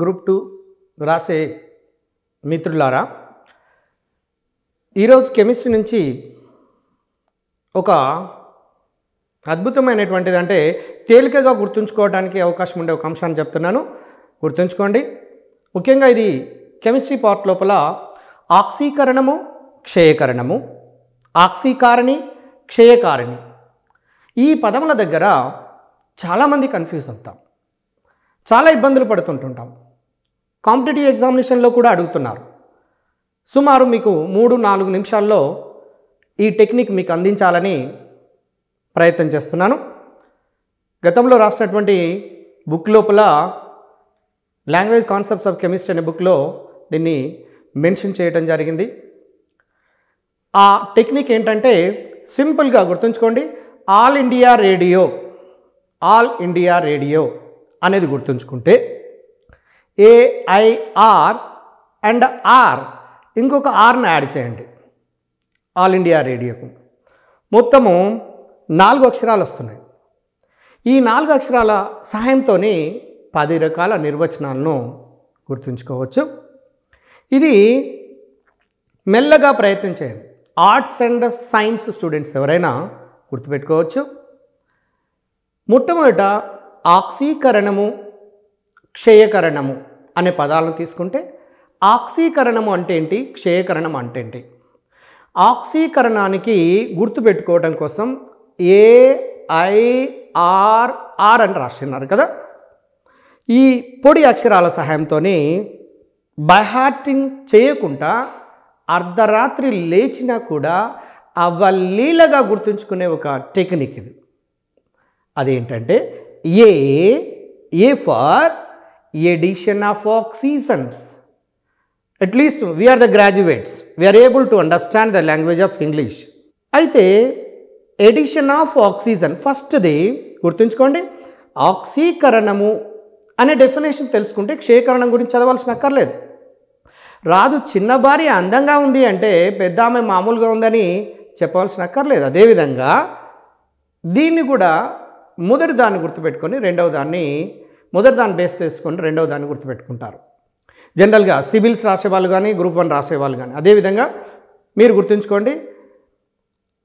group two వ్రాసే మిత్రులారా ఈరోజు కెమిస్ట్రీ నుంచి ఒక అద్భుతమైనటువంటిది అంటే తేలికగా గుర్తుంచుకోవడానికి అవకాశం ఉండే ఒక అంశాన్ని చెప్తున్నాను గుర్తుంచుకోండి ముఖ్యంగా ఇది కెమిస్ట్రీ పార్ట్ లోపల ఆక్సీకరణము క్షయకరణము ఆక్సీకారిణి క్షయకారిణి ఈ పదముల దగ్గర చాలామంది కన్ఫ్యూజ్ అవుతాం చాలా ఇబ్బందులు పడుతుంటుంటాం కాంపిటేటివ్ ఎగ్జామినేషన్లో కూడా అడుగుతున్నారు సుమారు మీకు మూడు నాలుగు నిమిషాల్లో ఈ టెక్నిక్ మీకు అందించాలని ప్రయత్నం చేస్తున్నాను గతంలో రాసినటువంటి బుక్ లోపల లాంగ్వేజ్ కాన్సెప్ట్స్ ఆఫ్ కెమిస్ట్రీ అనే బుక్లో దీన్ని మెన్షన్ చేయడం జరిగింది ఆ టెక్నిక్ ఏంటంటే సింపుల్గా గుర్తుంచుకోండి all India radio all India radio అనేది గుర్తుంచుకుంటే ఏఐఆర్ అండ్ ఆర్ ఇంకొక ఆర్ని యాడ్ చేయండి ఆల్ ఇండియా రేడియోకు మొత్తము నాలుగు అక్షరాలు వస్తున్నాయి ఈ నాలుగు అక్షరాల సహాయంతో పది రకాల నిర్వచనాలను గుర్తుంచుకోవచ్చు ఇది మెల్లగా ప్రయత్నం చేయండి ఆర్ట్స్ అండ్ సైన్స్ స్టూడెంట్స్ ఎవరైనా గుర్తుపెట్టుకోవచ్చు మొట్టమొదట ఆక్సీకరణము క్షయకరణము అనే పదాలను తీసుకుంటే ఆక్సీకరణము అంటే ఏంటి క్షయకరణం అంటే ఏంటి ఆక్సీకరణానికి గుర్తుపెట్టుకోవడం కోసం ఏఐఆర్ఆర్ అని రాసి ఉన్నారు అని రాస్తున్నారు కదా ఈ పొడి అక్షరాల సహాయంతో బైహార్టింగ్ చేయకుండా అర్ధరాత్రి లేచినా కూడా అవలీలగా గుర్తుంచుకునే ఒక టెక్నిక్ ఇది అదేంటంటే A A for addition of oxygens అట్లీస్ట్ least we are the graduates, to understand the language of English అయితే ఎడిషన్ ఆఫ్ ఆక్సిజన్ ఫస్ట్ది గుర్తుంచుకోండి ఆక్సీకరణము అనే డెఫినేషన్ తెలుసుకుంటే క్షీకరణం గురించి చదవాల్సిన అక్కర్లేదు రాదు చిన్న భార్య అందంగా ఉంది అంటే పెద్ద ఆమె మామూలుగా ఉందని చెప్పవలసిన అక్కర్లేదు అదేవిధంగా దీన్ని కూడా మొదటి దాన్ని గుర్తుపెట్టుకొని రెండవ దాన్ని మొదటి దాన్ని బేస్ చేసుకొని రెండవ దాన్ని గుర్తుపెట్టుకుంటారు జనరల్గా సివిల్స్ రాసేవాళ్ళు కానీ గ్రూప్ వన్ రాసేవాళ్ళు కానీ అదేవిధంగా మీరు గుర్తుంచుకోండి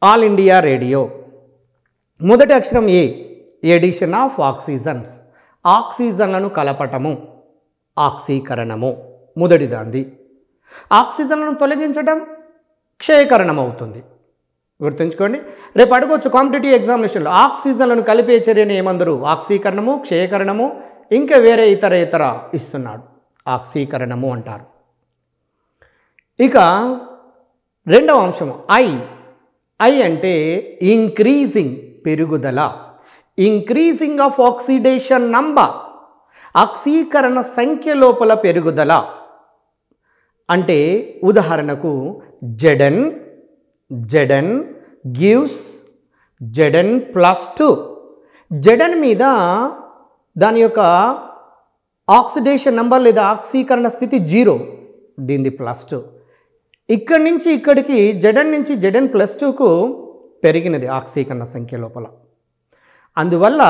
ఆల్ ఇండియా రేడియో మొదటి అక్షరం ఏ ఎడిషన్ ఆఫ్ ఆక్సిజన్స్ ఆక్సిజన్లను కలపటము ఆక్సీకరణము దాంది ఆక్సిజన్లను తొలగించడం క్షయకరణం అవుతుంది గుర్తుంచుకోండి రేపు అడగవచ్చు కాంపిటేటివ్ ఎగ్జామినేషన్లో ఆక్సిజన్లను కలిపే చర్యను ఏమందరు ఆక్సీకరణము క్షయకరణము ఇంకా వేరే ఇతర ఇతర ఇస్తున్నాడు ఆక్సీకరణము అంటారు ఇక రెండవ అంశము ఐ ఐ అంటే ఇంక్రీజింగ్ పెరుగుదల ఇంక్రీజింగ్ ఆఫ్ ఆక్సిడేషన్ నంబర్ ఆక్సీకరణ సంఖ్య లోపల పెరుగుదల అంటే ఉదాహరణకు జడన్ జడన్ గివ్స్ జడన్ ప్లస్ టూ జడన్ మీద దాని యొక్క ఆక్సిడేషన్ నెంబర్ లేదా ఆక్సీకరణ స్థితి జీరో దీనిది ప్లస్ టూ ఇక్కడి నుంచి ఇక్కడికి జడన్ నుంచి జడన్ ప్లస్ టూకు పెరిగినది ఆక్సీకరణ సంఖ్య లోపల అందువల్ల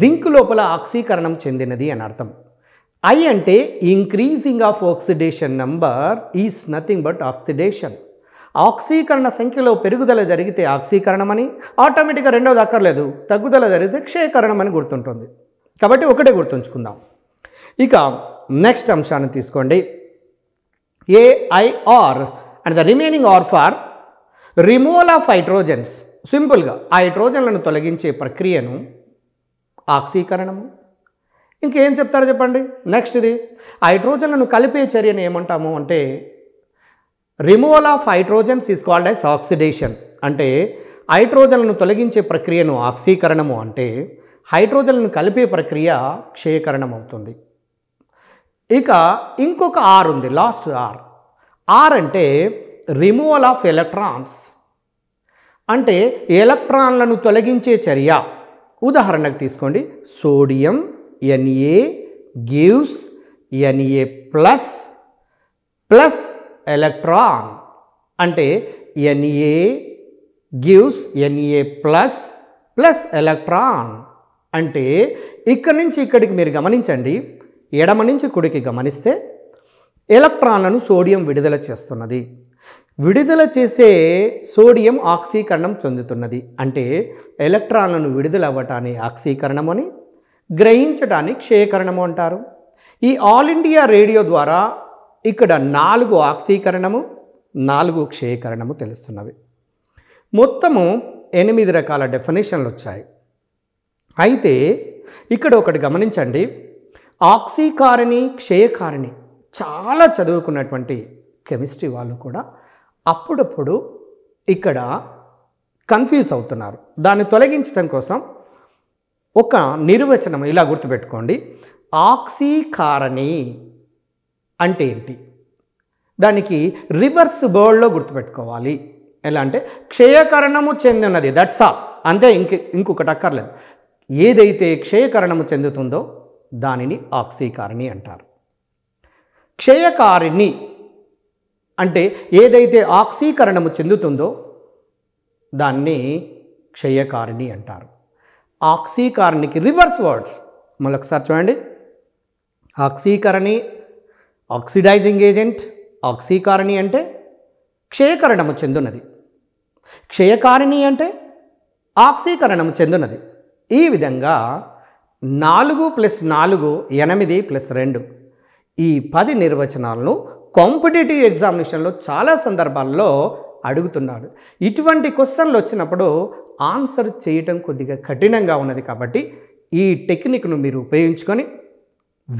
జింక్ లోపల ఆక్సీకరణం చెందినది అని అర్థం ఐ అంటే increasing of oxidation number is nothing but oxidation ఆక్సీకరణ సంఖ్యలో పెరుగుదల జరిగితే ఆక్సీకరణమని ఆటోమేటిక్గా రెండవది అక్కర్లేదు తగ్గుదల జరిగితే క్షయకరణం అని గుర్తుంటుంది కాబట్టి ఒకటే గుర్తుంచుకుందాం ఇక నెక్స్ట్ అంశాన్ని తీసుకోండి AIR and the remaining R for removal of hydrogens సింపుల్గా ఆ హైడ్రోజన్లను తొలగించే ప్రక్రియను ఆక్సీకరణము ఇంకేం చెప్తారో చెప్పండి నెక్స్ట్ ఇది హైడ్రోజన్లను కలిపే చర్యను ఏమంటాము అంటే removal of hydrogens is called as oxidation అంటే హైడ్రోజన్లను తొలగించే ప్రక్రియను ఆక్సీకరణము అంటే హైడ్రోజన్లను కలిపే ప్రక్రియ క్షయకరణం అవుతుంది ఇక ఇంకొక ఆర్ ఉంది లాస్ట్ ఆర్ ఆర్ అంటే రిమూవల్ ఆఫ్ ఎలక్ట్రాన్స్ అంటే ఎలక్ట్రాన్లను తొలగించే చర్య ఉదాహరణకు తీసుకోండి sodium NA gives NA plus plus electron అంటే NA gives NA plus plus electron అంటే ఇక్కడి నుంచి ఇక్కడికి మీరు గమనించండి ఎడమ నుంచి కుడికి గమనిస్తే ఎలక్ట్రాన్లను సోడియం విడుదల చేస్తున్నది విడుదల చేసే సోడియం ఆక్సీకరణం చెందుతున్నది అంటే ఎలక్ట్రాన్లను విడుదల అవ్వటాన్ని ఆక్సీకరణం అని గ్రహించటాన్ని క్షేకరణము అంటారు ఈ ఆల్ ఇండియా రేడియో ద్వారా ఇక్కడ నాలుగు ఆక్సీకరణము నాలుగు క్షేకరణము తెలుస్తున్నవి మొత్తము ఎనిమిది రకాల డెఫినేషన్లు వచ్చాయి అయితే ఇక్కడ ఒకటి గమనించండి ఆక్సీకారిణి క్షయకారిణి చాలా చదువుకున్నటువంటి కెమిస్ట్రీ వాళ్ళు కూడా అప్పుడప్పుడు ఇక్కడ కన్ఫ్యూజ్ అవుతున్నారు దాన్ని తొలగించడం కోసం ఒక నిర్వచనం ఇలా గుర్తుపెట్టుకోండి ఆక్సీకారణి అంటే ఏంటి దానికి రివర్స్ బర్డ్లో గుర్తుపెట్టుకోవాలి ఎలా అంటే క్షయకరణము చెందినది దట్స్ ఆల్ అంతే ఇంక ఇంకొకటి అక్కర్లేదు ఏదైతే క్షయకరణము చెందుతుందో దానిని ఆక్సీకారిణి అంటారు క్షయకారిణి అంటే ఏదైతే ఆక్సీకరణము చెందుతుందో దాన్ని క్షయకారిణి అంటారు ఆక్సీకారిణికి రివర్స్ వర్డ్స్ మళ్ళీ ఒకసారి చూడండి ఆక్సీకరణి ఆక్సిడైజింగ్ ఏజెంట్ ఆక్సీకారిణి అంటే క్షయకరణము చెందునది క్షయకారిణి అంటే ఆక్సీకరణము చెందునది ఈ విధంగా నాలుగు ప్లస్ నాలుగు ఎనిమిది ప్లస్ రెండు ఈ పది నిర్వచనాలను కాంపిటేటివ్ ఎగ్జామినేషన్లో చాలా సందర్భాల్లో అడుగుతున్నాడు ఇటువంటి క్వశ్చన్లు వచ్చినప్పుడు ఆన్సర్ చేయటం కొద్దిగా కఠినంగా ఉన్నది కాబట్టి ఈ టెక్నిక్ను మీరు ఉపయోగించుకొని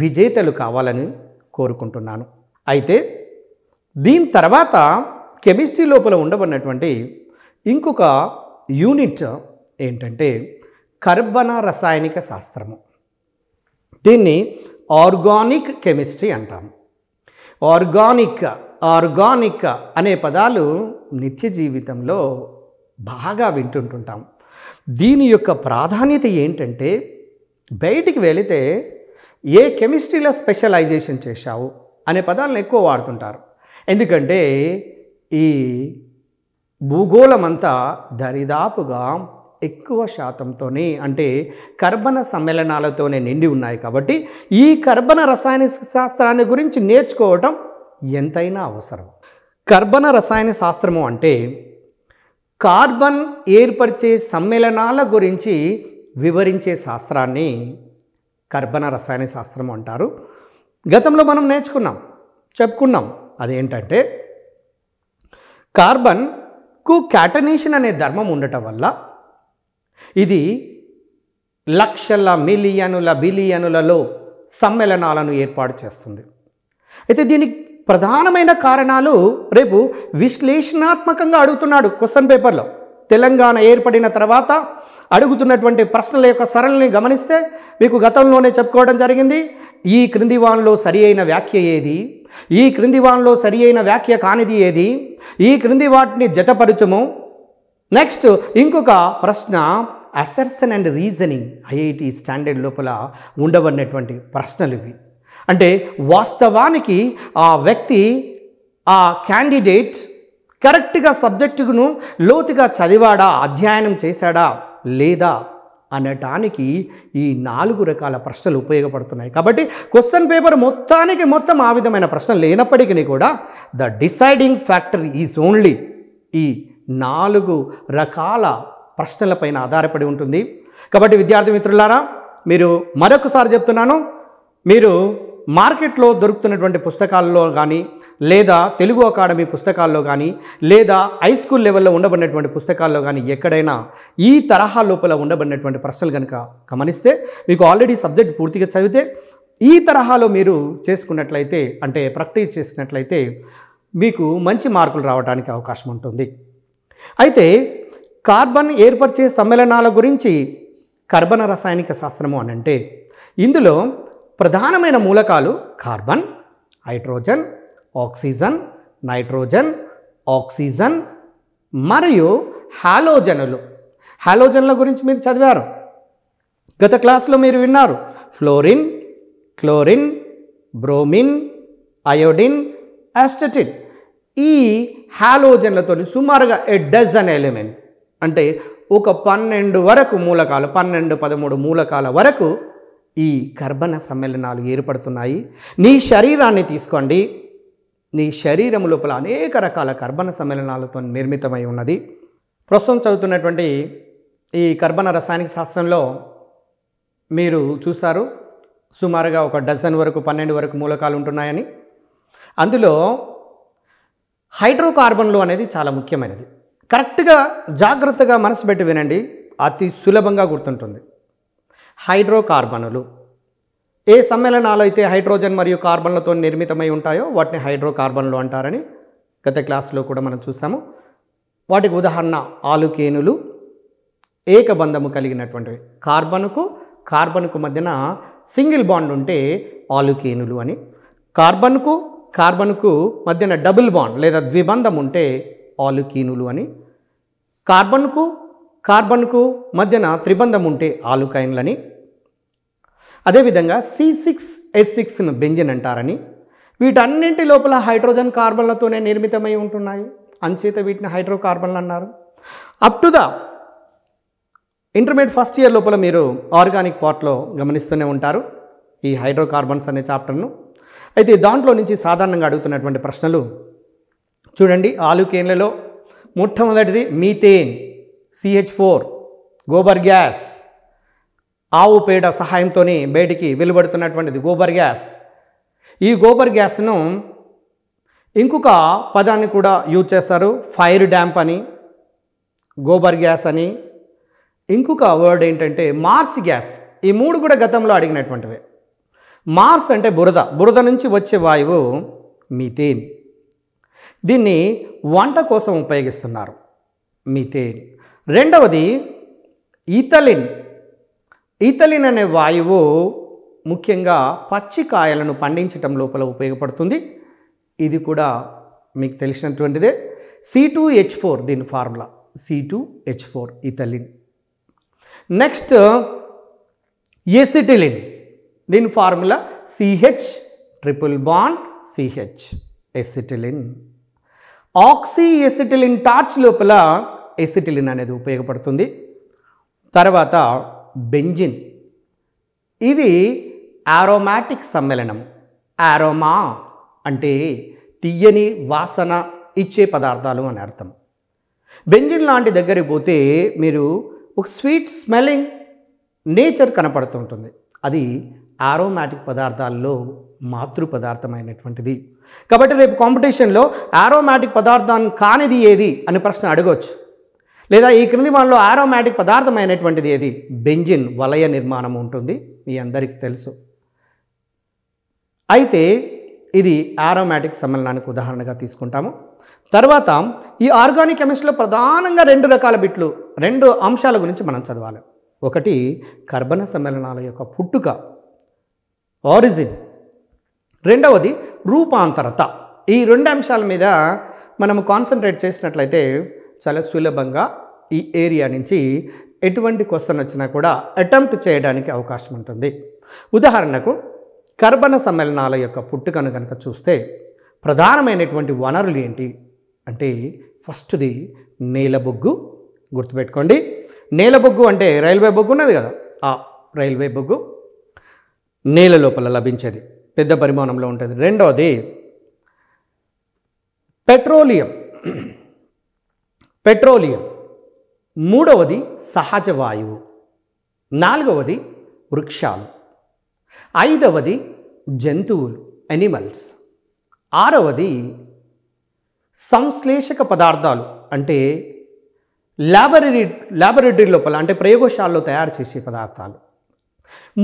విజేతలు కావాలని కోరుకుంటున్నాను అయితే దీని తర్వాత కెమిస్ట్రీ లోపల ఉండబడినటువంటి ఇంకొక యూనిట్ ఏంటంటే కర్బన రసాయనిక శాస్త్రము దీన్ని ఆర్గానిక్ కెమిస్ట్రీ అంటాము ఆర్గానిక్ ఆర్గానిక్ అనే పదాలు నిత్య జీవితంలో బాగా వింటుంటుంటాం దీని యొక్క ప్రాధాన్యత ఏంటంటే బయటికి వెళితే ఏ కెమిస్ట్రీలో స్పెషలైజేషన్ చేశావు అనే పదాలను ఎక్కువ వాడుతుంటారు ఎందుకంటే ఈ భూగోళమంతా దరిదాపుగా ఎక్కువ శాతంతోనే అంటే కర్బన సమ్మేళనాలతోనే నిండి ఉన్నాయి కాబట్టి ఈ కర్బన రసాయన శాస్త్రాన్ని గురించి నేర్చుకోవటం ఎంతైనా అవసరం కర్బన రసాయన శాస్త్రము అంటే కార్బన్ ఏర్పరిచే సమ్మేళనాల గురించి వివరించే శాస్త్రాన్ని కర్బన రసాయన శాస్త్రం అంటారు గతంలో మనం నేర్చుకున్నాం చెప్పుకున్నాం అదేంటంటే కార్బన్కు క్యాటనేషన్ అనే ధర్మం ఉండటం వల్ల ఇది లక్షల మిలియనుల బిలియనులలో సమ్మేళనాలను ఏర్పాటు చేస్తుంది అయితే దీనికి ప్రధానమైన కారణాలు రేపు విశ్లేషణాత్మకంగా అడుగుతున్నాడు క్వశ్చన్ పేపర్లో తెలంగాణ ఏర్పడిన తర్వాత అడుగుతున్నటువంటి ప్రశ్నల యొక్క సరళిని గమనిస్తే మీకు గతంలోనే చెప్పుకోవడం జరిగింది ఈ క్రింది వాన్లో సరి అయిన వ్యాఖ్య ఏది ఈ క్రింది వాన్లో సరి అయిన వ్యాఖ్య కానిది ఏది ఈ క్రింది వాటిని జతపరచము నెక్స్ట్ ఇంకొక ప్రశ్న assertion and reasoning IIT standard లోపల ఉండవన్నటువంటి ప్రశ్నలు ఇవి అంటే వాస్తవానికి ఆ వ్యక్తి ఆ క్యాండిడేట్ కరెక్ట్గా సబ్జెక్టును లోతుగా చదివాడా అధ్యయనం చేశాడా లేదా అనటానికి ఈ నాలుగు రకాల ప్రశ్నలు ఉపయోగపడుతున్నాయి కాబట్టి క్వశ్చన్ పేపర్ మొత్తానికి మొత్తం ఆ విధమైన ప్రశ్నలు లేనప్పటికీ కూడా the deciding factor is only ఈ నాలుగు రకాల ప్రశ్నలపైన ఆధారపడి ఉంటుంది కాబట్టి విద్యార్థి మిత్రులారా మీరు మరొకసారి చెప్తున్నాను మీరు మార్కెట్లో దొరుకుతున్నటువంటి పుస్తకాల్లో కానీ లేదా తెలుగు అకాడమీ పుస్తకాల్లో కానీ లేదా హై స్కూల్ లెవెల్లో ఉండబడినటువంటి పుస్తకాల్లో కానీ ఎక్కడైనా ఈ తరహా లోపల ఉండబడినటువంటి ప్రశ్నలు కనుక గమనిస్తే మీకు ఆల్రెడీ సబ్జెక్ట్ పూర్తిగా చదివితే ఈ తరహాలో మీరు చేసుకున్నట్లయితే అంటే ప్రాక్టీస్ చేసినట్లయితే మీకు మంచి మార్కులు రావడానికి అవకాశం ఉంటుంది అయితే కార్బన్ ఏర్పరిచే సమ్మేళనాల గురించి కార్బన రసాయనిక శాస్త్రము అని అంటే ఇందులో ప్రధానమైన మూలకాలు carbon hydrogen oxygen nitrogen oxygen మరియు హాలోజనులు హాలోజన్ల గురించి మీరు చదివారు గత క్లాస్లో మీరు విన్నారు fluorine chlorine bromine iodine astatine ఈ హాలోజన్లతో సుమారుగా ఏ డజన్ ఎలిమెంట్ అంటే ఒక పన్నెండు వరకు మూలకాలు పన్నెండు పదమూడు మూలకాల వరకు ఈ గర్భణ సమ్మేళనాలు ఏర్పడుతున్నాయి నీ శరీరాన్ని తీసుకోండి నీ శరీరం లోపల అనేక రకాల కర్బన సమ్మేళనాలతో నిర్మితమై ఉన్నది ప్రస్తుతం చదువుతున్నటువంటి ఈ కర్బన రసాయనిక శాస్త్రంలో మీరు చూసారు సుమారుగా ఒక డజన్ వరకు పన్నెండు వరకు మూలకాలు ఉంటున్నాయని అందులో హైడ్రోకార్బన్లు అనేది చాలా ముఖ్యమైనది కరెక్ట్గా జాగ్రత్తగా మనసు పెట్టి వినండి అతి సులభంగా గుర్తుంటుంది హైడ్రోకార్బనులు ఏ సమ్మేళనాలు అయితే హైడ్రోజన్ మరియు కార్బన్లతో నిర్మితమై ఉంటాయో వాటిని హైడ్రోకార్బన్లు అంటారని గత క్లాస్లో కూడా మనం చూసాము వాటికి ఉదాహరణ ఆలుకేనులు ఏకబంధము కలిగినటువంటివి కార్బన్కు కార్బన్కు మధ్యన సింగిల్ బాండ్ ఉంటే ఆలుకేనులు అని కార్బన్కు కార్బన్కు మధ్యన డబుల్ బాండ్ లేదా ద్విబంధం ఉంటే ఆలుకీనులు అని కార్బన్కు కార్బన్కు మధ్యన త్రిబంధం ఉంటే ఆలుకైన్లని అదేవిధంగా సి సిక్స్ ఎస్ సిక్స్ను బెంజిన్ అంటారని వీటన్నింటి లోపల హైడ్రోజన్ కార్బన్లతోనే నిర్మితమై ఉంటున్నాయి అంచేత వీటిని హైడ్రోకార్బన్లు అన్నారు up to the intermediate first year లోపల మీరు ఆర్గానిక్ పార్ట్లో గమనిస్తూనే ఉంటారు ఈ హైడ్రోకార్బన్స్ అనే చాప్టర్ను అయితే దాంట్లో నుంచి సాధారణంగా అడుగుతున్నటువంటి ప్రశ్నలు చూడండి ఆలుకేన్లలో మొట్టమొదటిది methane CH four gobar gas ఆవు పేడ సహాయంతో బయటికి వెలువడుతున్నటువంటిది గోబర్ గ్యాస్ ఈ గోబర్ గ్యాస్ను ఇంకొక పదాన్ని కూడా యూజ్ చేస్తారు ఫైర్ డ్యాంప్ అని గోబర్ గ్యాస్ అని ఇంకొక వర్డ్ ఏంటంటే మార్స్ గ్యాస్ ఈ మూడు కూడా గతంలో అడిగినటువంటివే మార్స్ అంటే బురద బురద నుంచి వచ్చే వాయువు మీథేన్ దీన్ని వంట కోసం ఉపయోగిస్తున్నారు మీథేన్ రెండవది ఈథలిన్ ఈథలిన్ అనే వాయువు ముఖ్యంగా పచ్చికాయలను పండించటం లోపల ఉపయోగపడుతుంది ఇది కూడా మీకు తెలిసినటువంటిదే సి టూ హెచ్ ఫోర్ దీని formula C two H four ethylene next acetylene దీని formula CH triple bond CH acetylene oxy acetylene torch లోపల ఎసిటిలిన్ అనేది ఉపయోగపడుతుంది తర్వాత బెంజిన్ ఇది ఆరోమాటిక్ సమ్మేళనం ఆరోమా అంటే తీయని వాసన ఇచ్చే పదార్థాలు అని అర్థం బెంజిన్ లాంటి దగ్గరికి పోతే మీరు ఒక స్వీట్ స్మెల్లింగ్ నేచర్ కనపడుతుంటుంది అది ఆరోమాటిక్ పదార్థాల్లో మాతృ పదార్థమైనటువంటిది కాబట్టి రేపు కాంపిటీషన్లో ఆరోమాటిక్ పదార్థం కానిది ఏది అని ప్రశ్న అడగవచ్చు లేదా ఈ క్రింది మనలో ఆరోమాటిక్ పదార్థమైనటువంటిది ఏది బెంజిన్ వలయ నిర్మాణం ఉంటుంది మీ అందరికీ తెలుసు అయితే ఇది ఆరోమాటిక్ సమ్మేళనానికి ఉదాహరణగా తీసుకుంటాము తర్వాత ఈ ఆర్గానిక్ కెమిస్ట్రీలో ప్రధానంగా రెండు రకాల బిట్లు రెండు అంశాల గురించి మనం చదవాలి ఒకటి కర్బన సమ్మేళనాల యొక్క పుట్టుక ఆరిజిన్ రెండవది రూపాంతరత ఈ రెండు అంశాల మీద మనము కాన్సన్ట్రేట్ చేసినట్లయితే చాలా సులభంగా ఈ ఏరియా నుంచి ఎటువంటి క్వశ్చన్ వచ్చినా కూడా అటెంప్ట్ చేయడానికి అవకాశం ఉంటుంది ఉదాహరణకు కర్బన సమ్మేళనాల యొక్క పుట్టుకను కనుక చూస్తే ప్రధానమైనటువంటి వనరులు ఏంటి అంటే ఫస్ట్ది నేల బొగ్గు గుర్తుపెట్టుకోండి నేల బొగ్గు అంటే రైల్వే బొగ్గు ఉన్నది కదా ఆ రైల్వే బొగ్గు నేల లోపల లభించేది పెద్ద పరిమాణంలో ఉంటుంది రెండవది పెట్రోలియం పెట్రోలియం మూడవది సహజ వాయువు నాలుగవది వృక్షాలు ఐదవది జంతువులు ఎనిమల్స్ ఆరవది సంశ్లేషక పదార్థాలు అంటే ల్యాబరీ ల్యాబొరేటరీ లోపల అంటే ప్రయోగశాలలో తయారు చేసే పదార్థాలు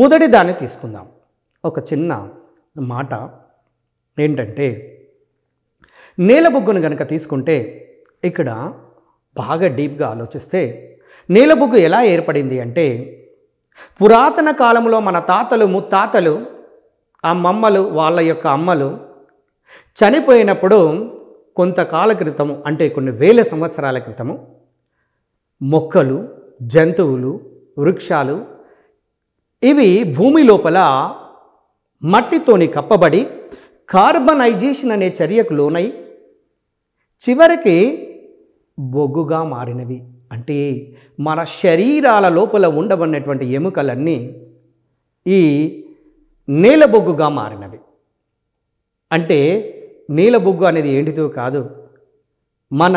మొదటి దాన్ని తీసుకుందాం ఒక చిన్న మాట ఏంటంటే నేల బొగ్గును కనుక తీసుకుంటే ఇక్కడ బాగా డీప్గా ఆలోచిస్తే నేల బొగ్గు ఎలా ఏర్పడింది అంటే పురాతన కాలంలో మన తాతలు ముత్తాతలు అమ్మమ్మలు వాళ్ళ యొక్క అమ్మలు చనిపోయినప్పుడు కొంతకాల క్రితము అంటే కొన్ని వేల సంవత్సరాల క్రితము మొక్కలు జంతువులు వృక్షాలు ఇవి భూమి లోపల మట్టితోని కప్పబడి కార్బనైజేషన్ అనే చర్యకు లోనై చివరికి బొగ్గుగా మారినవి అంటే మన శరీరాల లోపల ఉండబడినటువంటి ఎముకలన్నీ ఈ బొగ్గుగా మారినవి అంటే నీల బొగ్గు అనేది ఏంటిదో కాదు మన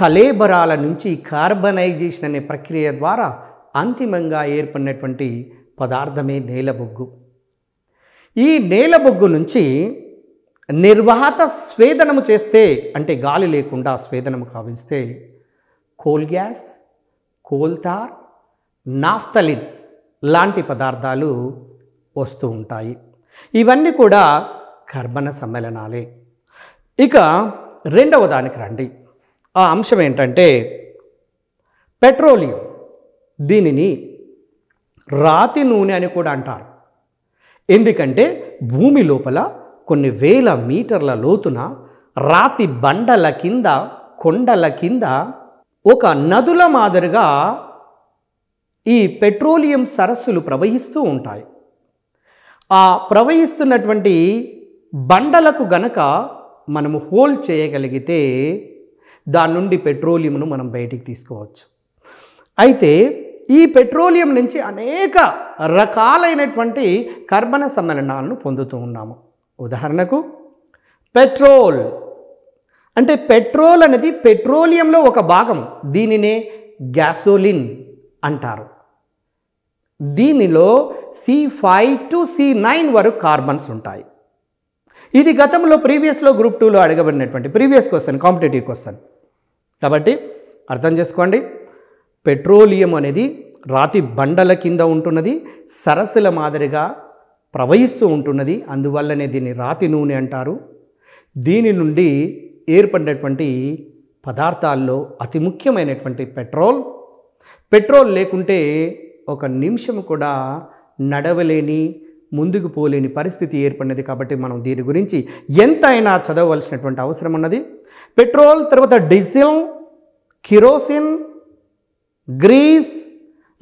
కలేబరాల నుంచి కార్బనైజేషన్ అనే ప్రక్రియ ద్వారా అంతిమంగా ఏర్పడినటువంటి పదార్థమే బొగ్గు ఈ నేల బొగ్గు నుంచి నిర్వాత స్వేదనము చేస్తే అంటే గాలి లేకుండా స్వేదనము కావిస్తే కోల్ గ్యాస్ కోల్తార్ నాఫ్తలిన్ లాంటి పదార్థాలు వస్తూ ఉంటాయి ఇవన్నీ కూడా కర్బన సమ్మేళనాలే ఇక రెండవ దానికి రండి ఆ అంశం ఏంటంటే పెట్రోలియం దీనిని రాతి నూనె అని కూడా అంటారు ఎందుకంటే భూమి లోపల కొన్ని వేల మీటర్ల లోతున రాతి బండల కింద కొండల కింద ఒక నదుల మాదిరిగా ఈ పెట్రోలియం సరస్సులు ప్రవహిస్తూ ఉంటాయి ఆ ప్రవహిస్తున్నటువంటి బండలకు గనక మనము హోల్ చేయగలిగితే దాని నుండి పెట్రోలియంను మనం బయటికి తీసుకోవచ్చు అయితే ఈ పెట్రోలియం నుంచి అనేక రకాలైనటువంటి కర్బన సమ్మేళనాలను పొందుతూ ఉన్నాము ఉదాహరణకు పెట్రోల్ అంటే పెట్రోల్ అనేది పెట్రోలియంలో ఒక భాగం దీనినే గ్యాసోలిన్ అంటారు దీనిలో C five to C nine వరకు కార్బన్స్ ఉంటాయి ఇది గతంలో ప్రీవియస్లో గ్రూప్ టూలో అడగబడినటువంటి ప్రీవియస్ క్వశ్చన్ కాంపిటేటివ్ క్వశ్చన్ కాబట్టి అర్థం చేసుకోండి పెట్రోలియం అనేది రాతి బండల కింద ఉంటున్నది సరస్సుల మాదిరిగా ప్రవహిస్తూ ఉంటున్నది అందువల్లనే దీన్ని రాతి నూనె అంటారు దీని నుండి ఏర్పడినటువంటి పదార్థాల్లో అతి ముఖ్యమైనటువంటి పెట్రోల్ పెట్రోల్ లేకుంటే ఒక నిమిషం కూడా నడవలేని ముందుకు పోలేని పరిస్థితి ఏర్పడినది కాబట్టి మనం దీని గురించి ఎంతైనా చదవవలసినటువంటి అవసరం ఉన్నది పెట్రోల్ తర్వాత డీజిల్ కిరోసిన్ గ్రీస్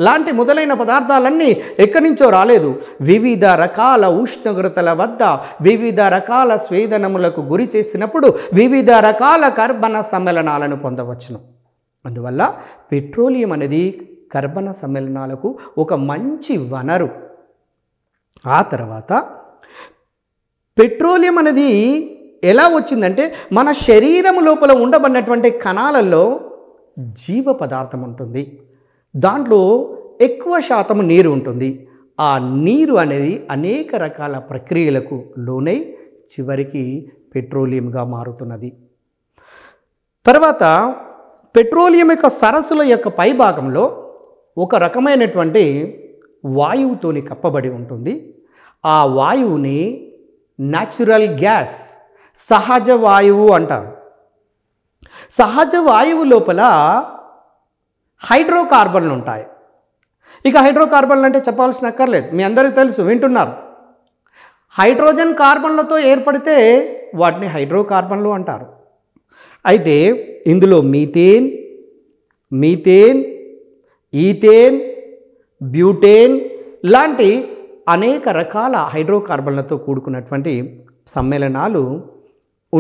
లాంటి మొదలైన పదార్థాలన్నీ ఎక్కడి నుంచో రాలేదు వివిధ రకాల ఉష్ణోగ్రతల వద్ద వివిధ రకాల స్వేదనములకు గురి చేసినప్పుడు వివిధ రకాల కర్బన సమ్మేళనాలను పొందవచ్చును అందువల్ల పెట్రోలియం అనేది కర్బన సమ్మేళనాలకు ఒక మంచి వనరు ఆ తర్వాత పెట్రోలియం అనేది ఎలా వచ్చిందంటే మన శరీరం లోపల ఉండబడినటువంటి కణాలలో జీవ పదార్థం ఉంటుంది దాంట్లో ఎక్కువ శాతం నీరు ఉంటుంది ఆ నీరు అనేది అనేక రకాల ప్రక్రియలకు లోనై చివరికి పెట్రోలియంగా మారుతున్నది తర్వాత పెట్రోలియం యొక్క సరస్సుల యొక్క పైభాగంలో ఒక రకమైనటువంటి వాయువుతోని కప్పబడి ఉంటుంది ఆ వాయువుని న్యాచురల్ గ్యాస్ సహజ వాయువు అంటారు సహజ వాయువు లోపల హైడ్రోకార్బన్లు ఉంటాయి ఇక హైడ్రోకార్బన్లు అంటే చెప్పాల్సిన అక్కర్లేదు మీ అందరికీ తెలుసు వింటున్నారు హైడ్రోజన్ కార్బన్లతో ఏర్పడితే వాటిని హైడ్రోకార్బన్లు అంటారు అయితే ఇందులో మీథేన్ మీథేన్ ఈథేన్ బ్యూటేన్ లాంటి అనేక రకాల హైడ్రోకార్బన్లతో కూడుకున్నటువంటి సమ్మేళనాలు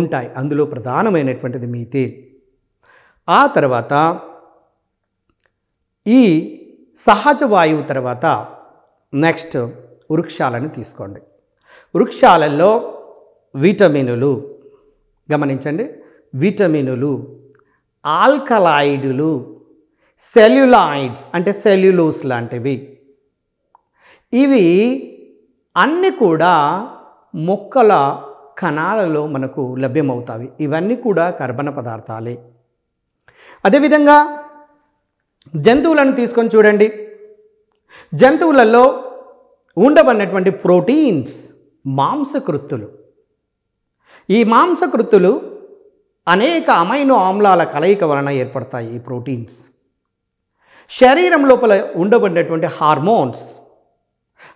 ఉంటాయి అందులో ప్రధానమైనటువంటిది మీథేన్ ఆ తర్వాత ఈ సహజ వాయువు తర్వాత నెక్స్ట్ వృక్షాలను తీసుకోండి వృక్షాలలో విటమినులు గమనించండి విటమినులు ఆల్కలాయిడులు సెల్యులాయిడ్స్ అంటే సెల్యులోస్ లాంటివి ఇవి అన్నీ కూడా మొక్కల కణాలలో మనకు లభ్యమవుతాయి ఇవన్నీ కూడా కర్బన పదార్థాలే అదేవిధంగా జంతువులను తీసుకొని చూడండి జంతువులలో ఉండబడినటువంటి ప్రోటీన్స్ మాంసకృత్తులు ఈ మాంసకృత్తులు అనేక అమైనో ఆమ్లాల కలయిక వలన ఏర్పడతాయి ఈ ప్రోటీన్స్ శరీరం లోపల ఉండబడినటువంటి హార్మోన్స్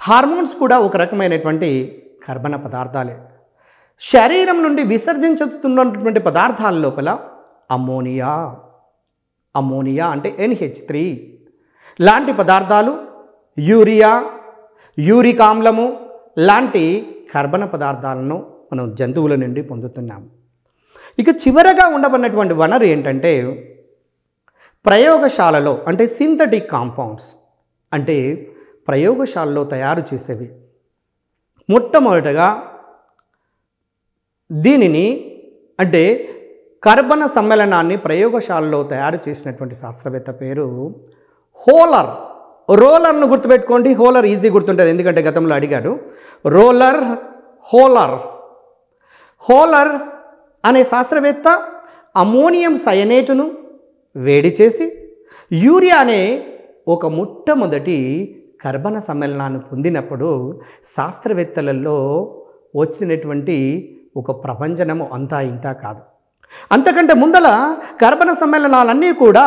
హార్మోన్స్ కూడా ఒక రకమైనటువంటి కర్బన పదార్థాలే శరీరం నుండి విసర్జించుతున్నటువంటి పదార్థాల లోపల అమ్మోనియా అమోనియా అంటే ఎన్హెచ్ త్రీ లాంటి పదార్థాలు యూరియా యూరిక్ ఆమ్లము లాంటి కర్బన పదార్థాలను మనం జంతువుల నుండి పొందుతున్నాము ఇక చివరగా ఉండబడినటువంటి వనరు ఏంటంటే ప్రయోగశాలలో అంటే సింథటిక్ కాంపౌండ్స్ అంటే ప్రయోగశాలలో తయారు చేసేవి మొట్టమొదటగా దీనిని అంటే కర్బన సమ్మేళనాన్ని ప్రయోగశాలలో తయారు చేసినటువంటి శాస్త్రవేత్త పేరు హోలర్ రోలర్ను గుర్తుపెట్టుకోండి హోలర్ ఈజీ గుర్తుంటుంది ఎందుకంటే గతంలో అడిగాడు రోలర్ హోలర్ హోలర్ అనే శాస్త్రవేత్త అమోనియం సయనేటును వేడి చేసి యూరియా అనే ఒక మొట్టమొదటి కర్బన సమ్మేళనాన్ని పొందినప్పుడు శాస్త్రవేత్తలలో వచ్చినటువంటి ఒక ప్రపంచనము అంతా ఇంతా కాదు అంతకంటే ముందల కర్బన సమ్మేళనాలన్నీ కూడా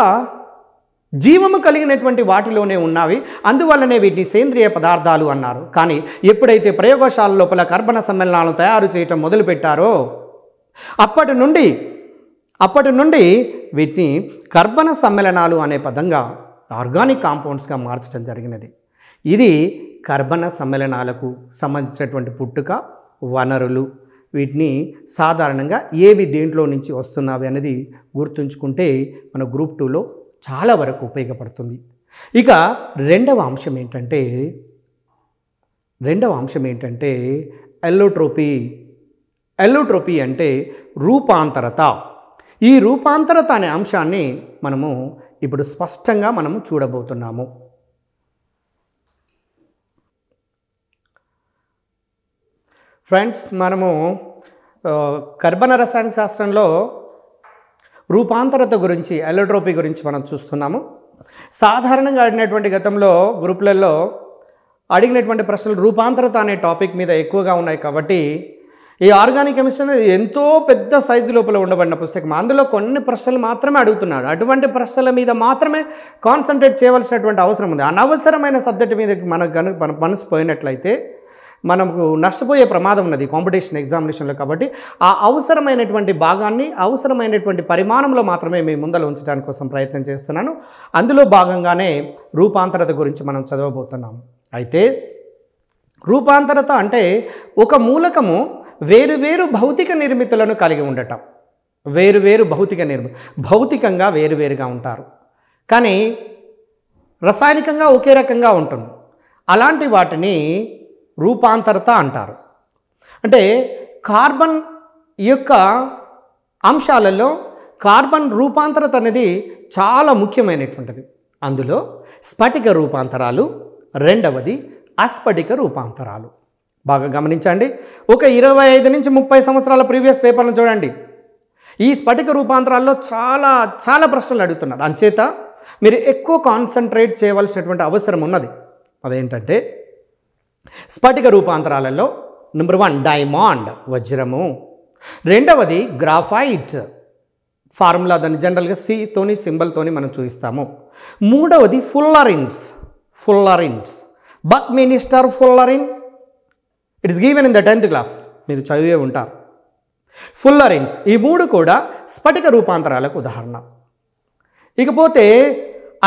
జీవము కలిగినటువంటి వాటిలోనే ఉన్నవి అందువల్లనే వీటిని సేంద్రియ పదార్థాలు అన్నారు కానీ ఎప్పుడైతే ప్రయోగశాల లోపల కర్బన సమ్మేళనాలను తయారు చేయటం మొదలుపెట్టారో అప్పటి నుండి అప్పటి నుండి వీటిని కర్బన సమ్మేళనాలు అనే పదంగా ఆర్గానిక్ కాంపౌండ్స్గా మార్చడం జరిగినది ఇది కర్బన సమ్మేళనాలకు సంబంధించినటువంటి పుట్టుక వనరులు వీటిని సాధారణంగా ఏవి దేంట్లో నుంచి వస్తున్నావి అనేది గుర్తుంచుకుంటే మన గ్రూప్ టూలో చాలా వరకు ఉపయోగపడుతుంది ఇక రెండవ అంశం ఏంటంటే రెండవ అంశం ఏంటంటే ఎల్లోట్రోపీ ఎల్లోట్రోపీ అంటే రూపాంతరత ఈ రూపాంతరత అనే అంశాన్ని మనము ఇప్పుడు స్పష్టంగా మనము చూడబోతున్నాము ఫ్రెండ్స్ మనము కర్బన రసాయన శాస్త్రంలో రూపాంతరత గురించి ఎలట్రోపీ గురించి మనం చూస్తున్నాము సాధారణంగా అడిగినటువంటి గతంలో గ్రూపులలో అడిగినటువంటి ప్రశ్నలు రూపాంతరత అనే టాపిక్ మీద ఎక్కువగా ఉన్నాయి కాబట్టి ఈ ఆర్గానిక్ కెమిస్ట్రీ అనేది ఎంతో పెద్ద సైజు లోపల ఉండబడిన పుస్తకం అందులో కొన్ని ప్రశ్నలు మాత్రమే అడుగుతున్నాడు అటువంటి ప్రశ్నల మీద మాత్రమే కాన్సన్ట్రేట్ చేయవలసినటువంటి అవసరం ఉంది అనవసరమైన సబ్జెక్ట్ మీద మనకు కనుక మన మనసు పోయినట్లయితే మనకు నష్టపోయే ప్రమాదం ఉన్నది కాంపిటీషన్ ఎగ్జామినేషన్లో కాబట్టి ఆ అవసరమైనటువంటి భాగాన్ని అవసరమైనటువంటి పరిమాణంలో మాత్రమే మీ ముందర ఉంచడానికి కోసం ప్రయత్నం చేస్తున్నాను అందులో భాగంగానే రూపాంతరత గురించి మనం చదవబోతున్నాం అయితే రూపాంతరత అంటే ఒక మూలకము వేరువేరు భౌతిక నిర్మితులను కలిగి ఉండటం వేరువేరు భౌతిక నిర్మి భౌతికంగా వేరువేరుగా ఉంటారు కానీ రసాయనికంగా ఒకే రకంగా ఉంటుంది అలాంటి వాటిని రూపాంతరత అంటారు అంటే కార్బన్ యొక్క అంశాలలో కార్బన్ రూపాంతరత అనేది చాలా ముఖ్యమైనటువంటిది అందులో స్ఫటిక రూపాంతరాలు రెండవది అస్ఫటిక రూపాంతరాలు బాగా గమనించండి ఒక ఇరవై ఐదు నుంచి ముప్పై సంవత్సరాల ప్రీవియస్ పేపర్ను చూడండి ఈ స్ఫటిక రూపాంతరాల్లో చాలా చాలా ప్రశ్నలు అడుగుతున్నారు అంచేత మీరు ఎక్కువ కాన్సన్ట్రేట్ చేయవలసినటువంటి అవసరం ఉన్నది అదేంటంటే స్ఫటిక రూపాంతరాలలో నెంబర్ వన్ డైమాండ్ వజ్రము రెండవది గ్రాఫైట్ ఫార్ములా దాన్ని జనరల్గా సితోని సింబల్తోని మనం చూపిస్తాము మూడవది fullerenes fullerenes buckminster fullerene it's given in the tenth class మీరు చదివే ఉంటారు ఫుల్లరిన్స్ ఈ మూడు కూడా స్ఫటిక రూపాంతరాలకు ఉదాహరణ ఇకపోతే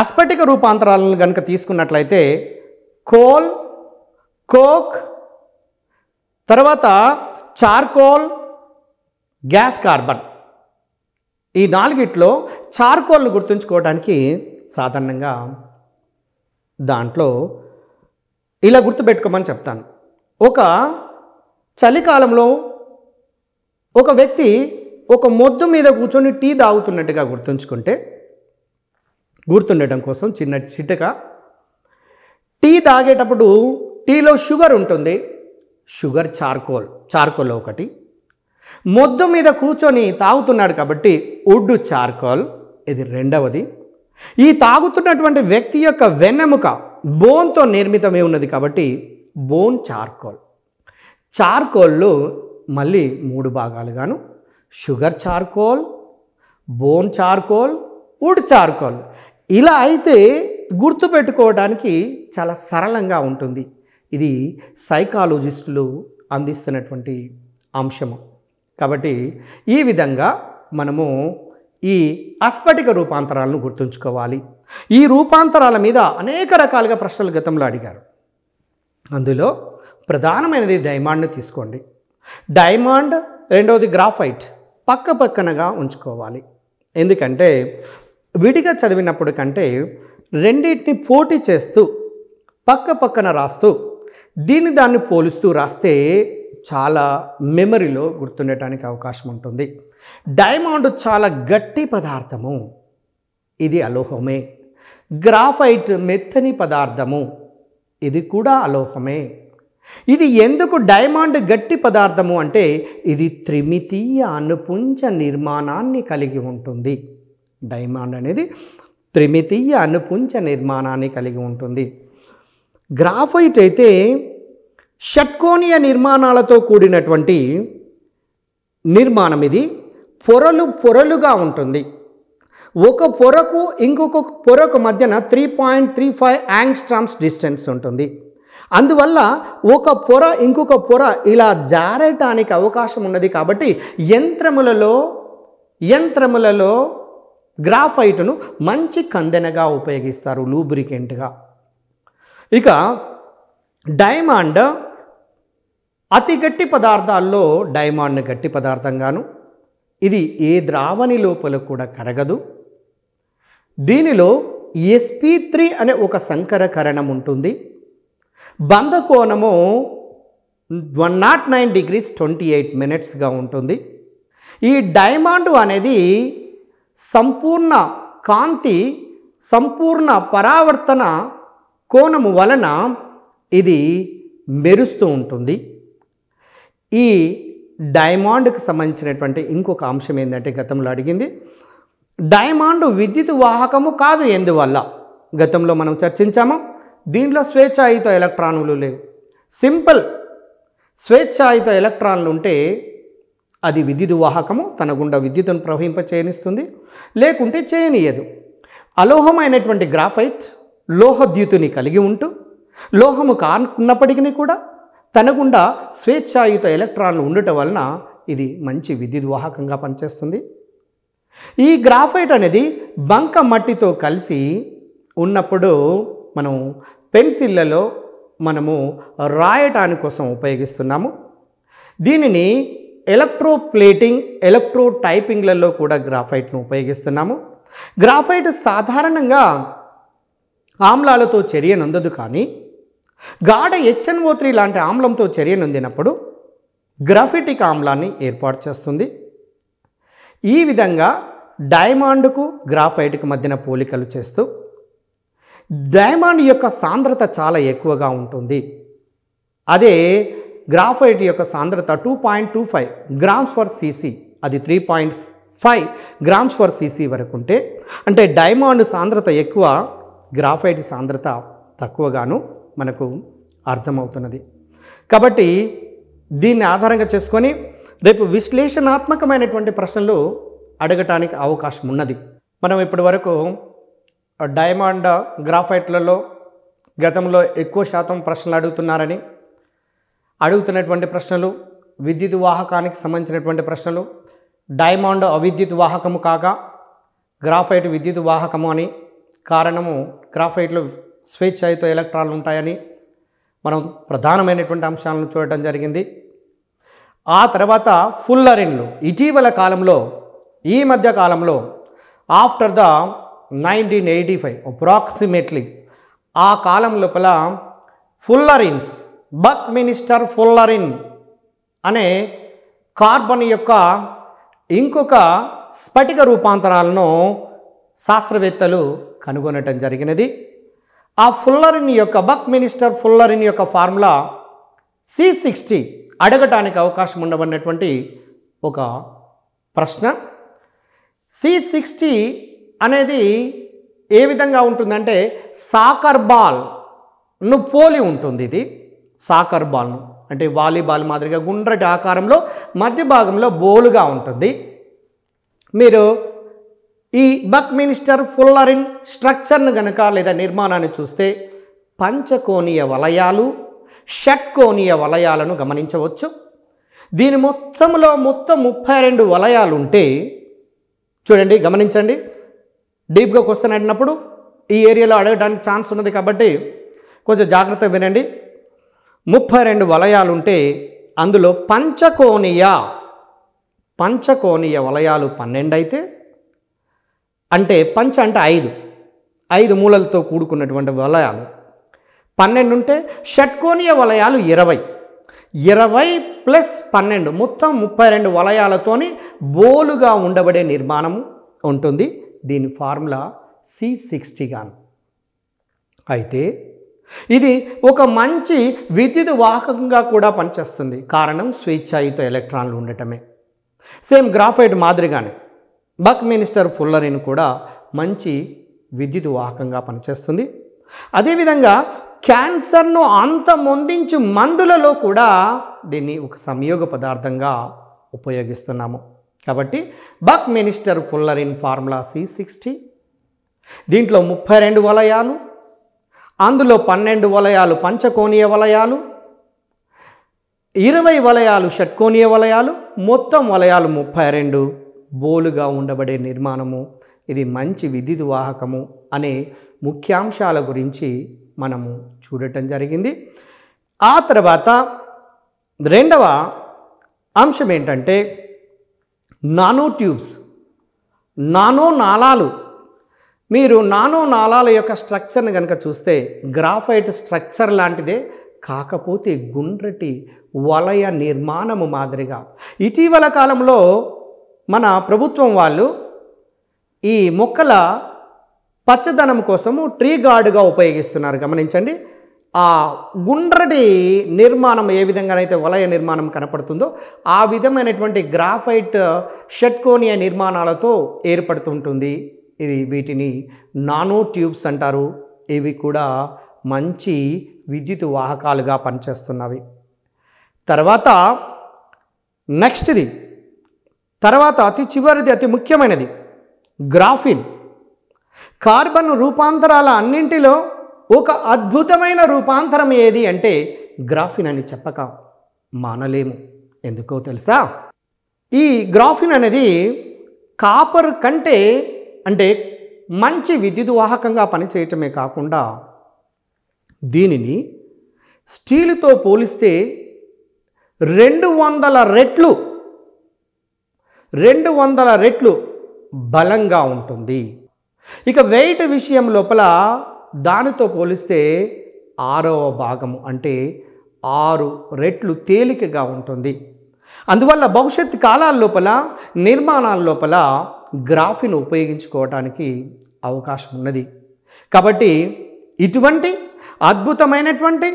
అస్ఫటిక రూపాంతరాలను కనుక తీసుకున్నట్లయితే కోల్ కోక్ తర్వాత చార్కోల్ గ్యాస్ కార్బన్ ఈ నాలుగిట్లో చార్కోల్ను గుర్తుంచుకోవడానికి సాధారణంగా దాంట్లో ఇలా గుర్తుపెట్టుకోమని చెప్తాను ఒక చలికాలంలో ఒక వ్యక్తి ఒక మొద్దు మీద కూర్చొని టీ తాగుతున్నట్టుగా గుర్తుంచుకుంటే గుర్తుండటం కోసం చిన్న చిటక టీ తాగేటప్పుడు టీలో షుగర్ ఉంటుంది షుగర్ చార్కోల్ చార్కోల్ ఒకటి మొద్దు మీద కూర్చొని తాగుతున్నాడు కాబట్టి ఉడ్డు చార్కోల్ ఇది రెండవది ఈ తాగుతున్నటువంటి వ్యక్తి యొక్క వెన్నెముక బోన్తో నిర్మితమే ఉన్నది కాబట్టి బోన్ చార్కోల్ చార్కోల్లు మళ్ళీ మూడు భాగాలుగాను sugar charcoal bone charcoal wood charcoal ఇలా అయితే గుర్తుపెట్టుకోవడానికి చాలా సరళంగా ఉంటుంది ఇది సైకాలజిస్టులు అందిస్తున్నటువంటి అంశము కాబట్టి ఈ విధంగా మనము ఈ అస్ఫటిక రూపాంతరాలను గుర్తుంచుకోవాలి ఈ రూపాంతరాల మీద అనేక రకాలుగా ప్రశ్నలు గతంలో అడిగారు అందులో ప్రధానమైనది డైమాండ్ని తీసుకోండి డైమాండ్ రెండవది గ్రాఫైట్ పక్క పక్కనగా ఉంచుకోవాలి ఎందుకంటే విడిగా చదివినప్పుడు కంటే రెండింటిని పోటీ చేస్తూ పక్క పక్కన రాస్తూ దీన్ని దాన్ని పోలుస్తూ రాస్తే చాలా మెమరీలో గుర్తుండటానికి అవకాశం ఉంటుంది డైమండ్ చాలా గట్టి పదార్థము ఇది అలోహమే గ్రాఫైట్ మెత్తని పదార్థము ఇది కూడా అలోహమే ఇది ఎందుకు డైమండ్ గట్టి పదార్థము అంటే ఇది త్రిమితీయ అనుపుంజ నిర్మాణాన్ని కలిగి ఉంటుంది డైమండ్ అనేది త్రిమితీయ అనుపుంజ నిర్మాణాన్ని కలిగి ఉంటుంది గ్రాఫైట్ అయితే షట్కోణీయ నిర్మాణాలతో కూడినటువంటి నిర్మాణం ఇది పొరలు పొరలుగా ఉంటుంది ఒక పొరకు ఇంకొక పొరకు మధ్యన three point three five angstroms distance ఉంటుంది అందువల్ల ఒక పొర ఇంకొక పొర ఇలా జారటానికి అవకాశం ఉన్నది కాబట్టి యంత్రములలో యంత్రములలో గ్రాఫైట్ను మంచి కందెనగా ఉపయోగిస్తారు లూబ్రికెంట్గా ఇక డైమండ్ అతి గట్టి పదార్థాల్లో డైమండ్ గట్టి పదార్థంగాను ఇది ఏ ద్రావణి లోపల కూడా కరగదు దీనిలో ఎస్పీ త్రీ అనే ఒక సంకర కరణం ఉంటుంది బంధ కోణము one naught nine degrees twenty eight మినిట్స్గా ఉంటుంది ఈ డైమండ్ అనేది సంపూర్ణ కాంతి సంపూర్ణ పరావర్తన కోణము వలన ఇది మెరుస్తూ ఉంటుంది ఈ డైమాండ్కి సంబంధించినటువంటి ఇంకొక అంశం ఏంటంటే గతంలో అడిగింది డైమాండ్ విద్యుత్ వాహకము కాదు ఎందువల్ల గతంలో మనం చర్చించాము దీంట్లో స్వేచ్ఛాయుత ఎలక్ట్రాన్లు లేవు సింపుల్ స్వేచ్ఛాయుత ఎలక్ట్రాన్లు ఉంటే అది విద్యుత్ వాహకము తన గుండా విద్యుత్తును ప్రవహింప చేయనిస్తుంది లేకుంటే చేయనీయదు అలోహమైనటువంటి గ్రాఫైట్ లోహద్యుతిని కలిగి ఉంటూ లోహము కానున్నప్పటికీ కూడా తనకుండా స్వేచ్ఛాయుత ఎలక్ట్రాన్లు ఉండటం వలన ఇది మంచి విద్యుత్ వాహకంగా పనిచేస్తుంది ఈ గ్రాఫైట్ అనేది బంక మట్టితో కలిసి ఉన్నప్పుడు మనం పెన్సిళ్ళలో మనము రాయటాని కోసం ఉపయోగిస్తున్నాము దీనిని ఎలక్ట్రోప్లేటింగ్ ఎలక్ట్రో టైపింగ్లలో కూడా గ్రాఫైట్ను ఉపయోగిస్తున్నాము గ్రాఫైట్ సాధారణంగా ఆమ్లాలతో నొందదు కానీ గాఢ హెచ్ఎన్ఓ త్రీ లాంటి ఆమ్లంతో నొందినప్పుడు గ్రఫిటిక్ ఆమ్లాన్ని ఏర్పాటు చేస్తుంది ఈ విధంగా డైమాండ్కు గ్రాఫైట్కు మధ్యన పోలికలు చేస్తూ డైమాండ్ యొక్క సాంద్రత చాలా ఎక్కువగా ఉంటుంది అదే గ్రాఫైట్ యొక్క సాంద్రత two point two five grams per cc అది three point five grams per cc వరకు ఉంటే అంటే డైమాండ్ సాంద్రత ఎక్కువ గ్రాఫైట్ సాంద్రత తక్కువగాను మనకు అర్థమవుతున్నది కాబట్టి దీన్ని ఆధారంగా చేసుకొని రేపు విశ్లేషణాత్మకమైనటువంటి ప్రశ్నలు అడగటానికి అవకాశం ఉన్నది మనం ఇప్పటి వరకు డైమండ్ గ్రాఫైట్లలో గతంలో ఎక్కువ శాతం ప్రశ్నలు అడుగుతున్నారని అడుగుతున్నటువంటి ప్రశ్నలు విద్యుత్ వాహకానికి సంబంధించినటువంటి ప్రశ్నలు డైమండ్ అవిద్యుత్ వాహకము కాక గ్రాఫైట్ విద్యుత్ వాహకము అని కారణము గ్రాఫైట్లో అయితే ఎలక్ట్రాన్లు ఉంటాయని మనం ప్రధానమైనటువంటి అంశాలను చూడటం జరిగింది ఆ తర్వాత ఫుల్ అరిన్లు ఇటీవల కాలంలో ఈ మధ్య కాలంలో after the nineteen eighty five approximately ఆ కాలం లోపల ఫుల్లరిన్స్ బక్ మినిస్టర్ ఫుల్లరిన్ అనే కార్బన్ యొక్క ఇంకొక స్ఫటిక రూపాంతరాలను శాస్త్రవేత్తలు కనుగొనటం జరిగినది ఆ ఫుల్లరిన్ యొక్క బక్ మినిస్టర్ ఫుల్లరిన్ యొక్క ఫార్ములా సి సిక్స్టీ అడగటానికి అవకాశం ఉండబడినటువంటి ఒక ప్రశ్న సి సిక్స్టీ అనేది ఏ విధంగా ఉంటుందంటే సాకర్ బాల్ను పోలి ఉంటుంది ఇది సాకర్ బాల్ను అంటే వాలీబాల్ మాదిరిగా గుండ్రటి ఆకారంలో మధ్య భాగంలో బోలుగా ఉంటుంది మీరు ఈ బక్ మినిస్టర్ ఫుల్లరిన్ స్ట్రక్చర్ను గనక లేదా నిర్మాణాన్ని చూస్తే పంచకోణీయ వలయాలు షట్కోణీయ వలయాలను గమనించవచ్చు దీని మొత్తంలో మొత్తం ముప్పై రెండు వలయాలు ఉంటే చూడండి గమనించండి డీప్గా క్వశ్చన్ అడిగినప్పుడు ఈ ఏరియాలో అడగడానికి ఛాన్స్ ఉన్నది కాబట్టి కొంచెం జాగ్రత్తగా వినండి ముప్పై రెండు వలయాలుంటే అందులో పంచకోణీయ పంచకోణీయ వలయాలు పన్నెండు అయితే అంటే పంచ అంటే ఐదు ఐదు మూలలతో కూడుకున్నటువంటి వలయాలు పన్నెండు ఉంటే షట్కోణీయ వలయాలు ఇరవై ఇరవై ప్లస్ పన్నెండు మొత్తం ముప్పై రెండు వలయాలతోని బోలుగా ఉండబడే నిర్మాణం ఉంటుంది దీని ఫార్ములా సి సిక్స్టీ సిక్స్టీగాను అయితే ఇది ఒక మంచి విద్యుత్ వాహకంగా కూడా పనిచేస్తుంది కారణం స్వేచ్ఛాయుత ఎలక్ట్రాన్లు ఉండటమే సేమ్ గ్రాఫైట్ మాదిరిగానే బక్ మినిస్టర్ ఫుల్లరిన్ కూడా మంచి విద్యుత్ వాహకంగా పనిచేస్తుంది అదేవిధంగా క్యాన్సర్ను అంత అంతమొందించు మందులలో కూడా దీన్ని ఒక సంయోగ పదార్థంగా ఉపయోగిస్తున్నాము కాబట్టి buckminster fullerene formula C sixty దీంట్లో ముప్పై రెండు వలయాలు అందులో పన్నెండు వలయాలు పంచకోణీయ వలయాలు ఇరవై వలయాలు షట్కోణీయ వలయాలు మొత్తం వలయాలు ముప్పై రెండు బోలుగా ఉండబడే నిర్మాణము ఇది మంచి విద్యుత్ వాహకము అనే ముఖ్యాంశాల గురించి మనము చూడటం జరిగింది ఆ తర్వాత రెండవ అంశం ఏంటంటే నానో ట్యూబ్స్ నానో నాళాలు మీరు నానో నాళాల యొక్క స్ట్రక్చర్ని కనుక చూస్తే గ్రాఫైట్ స్ట్రక్చర్ లాంటిదే కాకపోతే గుండ్రటి వలయ నిర్మాణము మాదిరిగా ఇటీవల కాలంలో మన ప్రభుత్వం వాళ్ళు ఈ మొక్కల పచ్చదనం కోసము ట్రీ గార్డుగా ఉపయోగిస్తున్నారు గమనించండి ఆ గుండ్రటి నిర్మాణం ఏ విధంగానైతే వలయ నిర్మాణం కనపడుతుందో ఆ విధమైనటువంటి గ్రాఫైట్ షట్కోనియ నిర్మాణాలతో ఏర్పడుతుంటుంది ఇది వీటిని నానో ట్యూబ్స్ అంటారు ఇవి కూడా మంచి విద్యుత్ వాహకాలుగా పనిచేస్తున్నవి తర్వాత నెక్స్ట్ది తర్వాత అతి చివరిది అతి ముఖ్యమైనది గ్రాఫిన్ కార్బన్ రూపాంతరాల అన్నింటిలో ఒక అద్భుతమైన రూపాంతరం ఏది అంటే గ్రాఫిన్ అని చెప్పక మానలేము ఎందుకో తెలుసా ఈ గ్రాఫిన్ అనేది కాపర్ కంటే అంటే మంచి విద్యుత్ వాహకంగా పనిచేయటమే కాకుండా దీనిని స్టీలుతో పోలిస్తే రెండు వందల రెట్లు రెండు వందల రెట్లు బలంగా ఉంటుంది ఇక వెయిట్ విషయం లోపల దానితో పోలిస్తే ఆరవ భాగము అంటే ఆరు రెట్లు తేలికగా ఉంటుంది అందువల్ల భవిష్యత్ కాలాల లోపల నిర్మాణాల లోపల గ్రాఫిన్ ఉపయోగించుకోవటానికి అవకాశం ఉన్నది కాబట్టి ఇటువంటి అద్భుతమైనటువంటి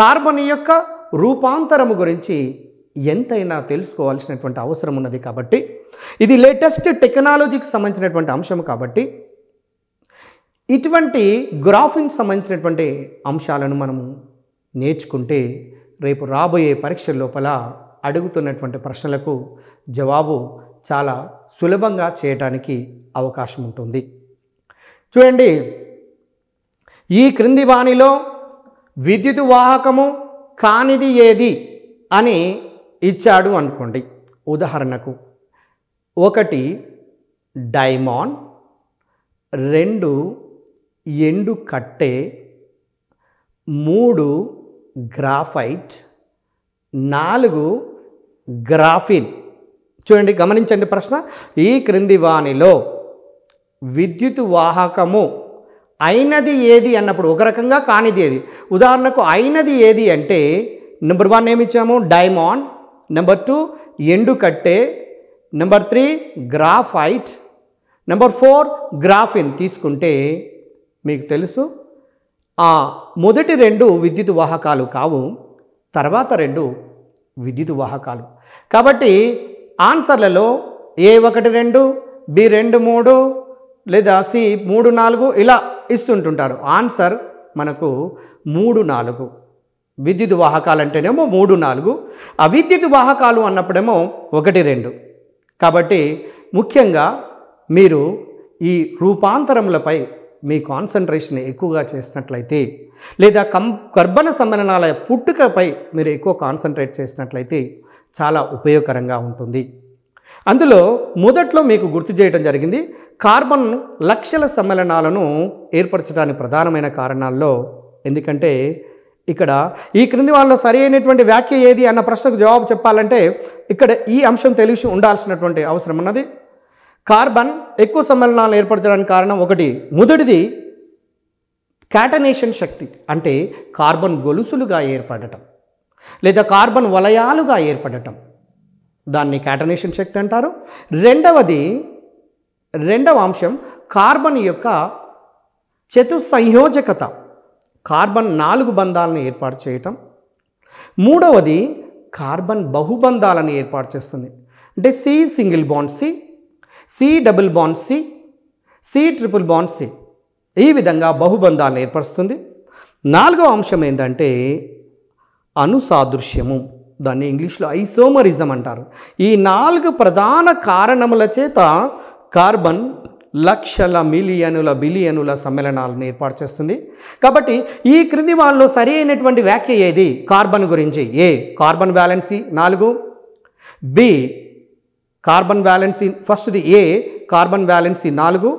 కార్బన్ యొక్క రూపాంతరము గురించి ఎంతైనా తెలుసుకోవాల్సినటువంటి అవసరం ఉన్నది కాబట్టి ఇది లేటెస్ట్ టెక్నాలజీకి సంబంధించినటువంటి అంశం కాబట్టి ఇటువంటి గ్రాఫింగ్ సంబంధించినటువంటి అంశాలను మనము నేర్చుకుంటే రేపు రాబోయే పరీక్ష లోపల అడుగుతున్నటువంటి ప్రశ్నలకు జవాబు చాలా సులభంగా చేయటానికి అవకాశం ఉంటుంది చూడండి ఈ క్రింది వాణిలో విద్యుత్ వాహకము కానిది ఏది అని ఇచ్చాడు అనుకోండి ఉదాహరణకు ఒకటి డైమాన్ రెండు ఎండు కట్టే మూడు గ్రాఫైట్ నాలుగు గ్రాఫిన్ చూడండి గమనించండి ప్రశ్న ఈ క్రింది వాణిలో విద్యుత్ వాహకము అయినది ఏది అన్నప్పుడు ఒక రకంగా కానిది ఏది ఉదాహరణకు అయినది ఏది అంటే నెంబర్ వన్ ఇచ్చాము డైమాండ్ నెంబర్ టూ ఎండు కట్టే number three graphite number four graphene తీసుకుంటే మీకు తెలుసు ఆ మొదటి రెండు విద్యుత్ వాహకాలు కావు తర్వాత రెండు విద్యుత్ వాహకాలు కాబట్టి ఆన్సర్లలో ఏ ఒకటి రెండు బి రెండు మూడు లేదా సి మూడు నాలుగు ఇలా ఇస్తుంటుంటారు ఆన్సర్ మనకు మూడు నాలుగు విద్యుత్ వాహకాలు అంటేనేమో మూడు నాలుగు ఆ విద్యుత్ వాహకాలు అన్నప్పుడేమో ఒకటి రెండు కాబట్టి ముఖ్యంగా మీరు ఈ రూపాంతరములపై మీ కాన్సన్ట్రేషన్ ఎక్కువగా చేసినట్లయితే లేదా కం గర్భణ సమ్మేళనాల పుట్టుకపై మీరు ఎక్కువ కాన్సన్ట్రేట్ చేసినట్లయితే చాలా ఉపయోగకరంగా ఉంటుంది అందులో మొదట్లో మీకు గుర్తు చేయడం జరిగింది కార్బన్ లక్షల సమ్మేళనాలను ఏర్పరచడానికి ప్రధానమైన కారణాల్లో ఎందుకంటే ఇక్కడ ఈ క్రింది వాళ్ళలో సరి అయినటువంటి వ్యాఖ్య ఏది అన్న ప్రశ్నకు జవాబు చెప్పాలంటే ఇక్కడ ఈ అంశం తెలిసి ఉండాల్సినటువంటి అవసరం ఉన్నది కార్బన్ ఎక్కువ సమ్మేళనాలు ఏర్పరచడానికి కారణం ఒకటి మొదటిది క్యాటనేషన్ శక్తి అంటే కార్బన్ గొలుసులుగా ఏర్పడటం లేదా కార్బన్ వలయాలుగా ఏర్పడటం దాన్ని క్యాటనేషన్ శక్తి అంటారు రెండవది రెండవ అంశం కార్బన్ యొక్క చతుసంయోజకత కార్బన్ నాలుగు బంధాలను ఏర్పాటు చేయటం మూడవది కార్బన్ బహుబంధాలను ఏర్పాటు చేస్తుంది అంటే C single bond C C double bond C C triple bond C ఈ విధంగా బహుబంధాలను ఏర్పరుస్తుంది నాలుగవ అంశం ఏంటంటే అనుసాదృశ్యము దాన్ని ఇంగ్లీష్లో ఐసోమరిజం అంటారు ఈ నాలుగు ప్రధాన కారణముల చేత కార్బన్ లక్షల మిలియనుల బిలియనుల సమ్మేళనాలను ఏర్పాటు చేస్తుంది కాబట్టి ఈ క్రింది వాళ్ళు సరి అయినటువంటి వ్యాఖ్య ఏది కార్బన్ గురించి ఏ కార్బన్ వ్యాలెన్సీ నాలుగు బి కార్బన్ వ్యాలెన్సీ ఫస్ట్ది ఏ కార్బన్ వ్యాలెన్సీ నాలుగు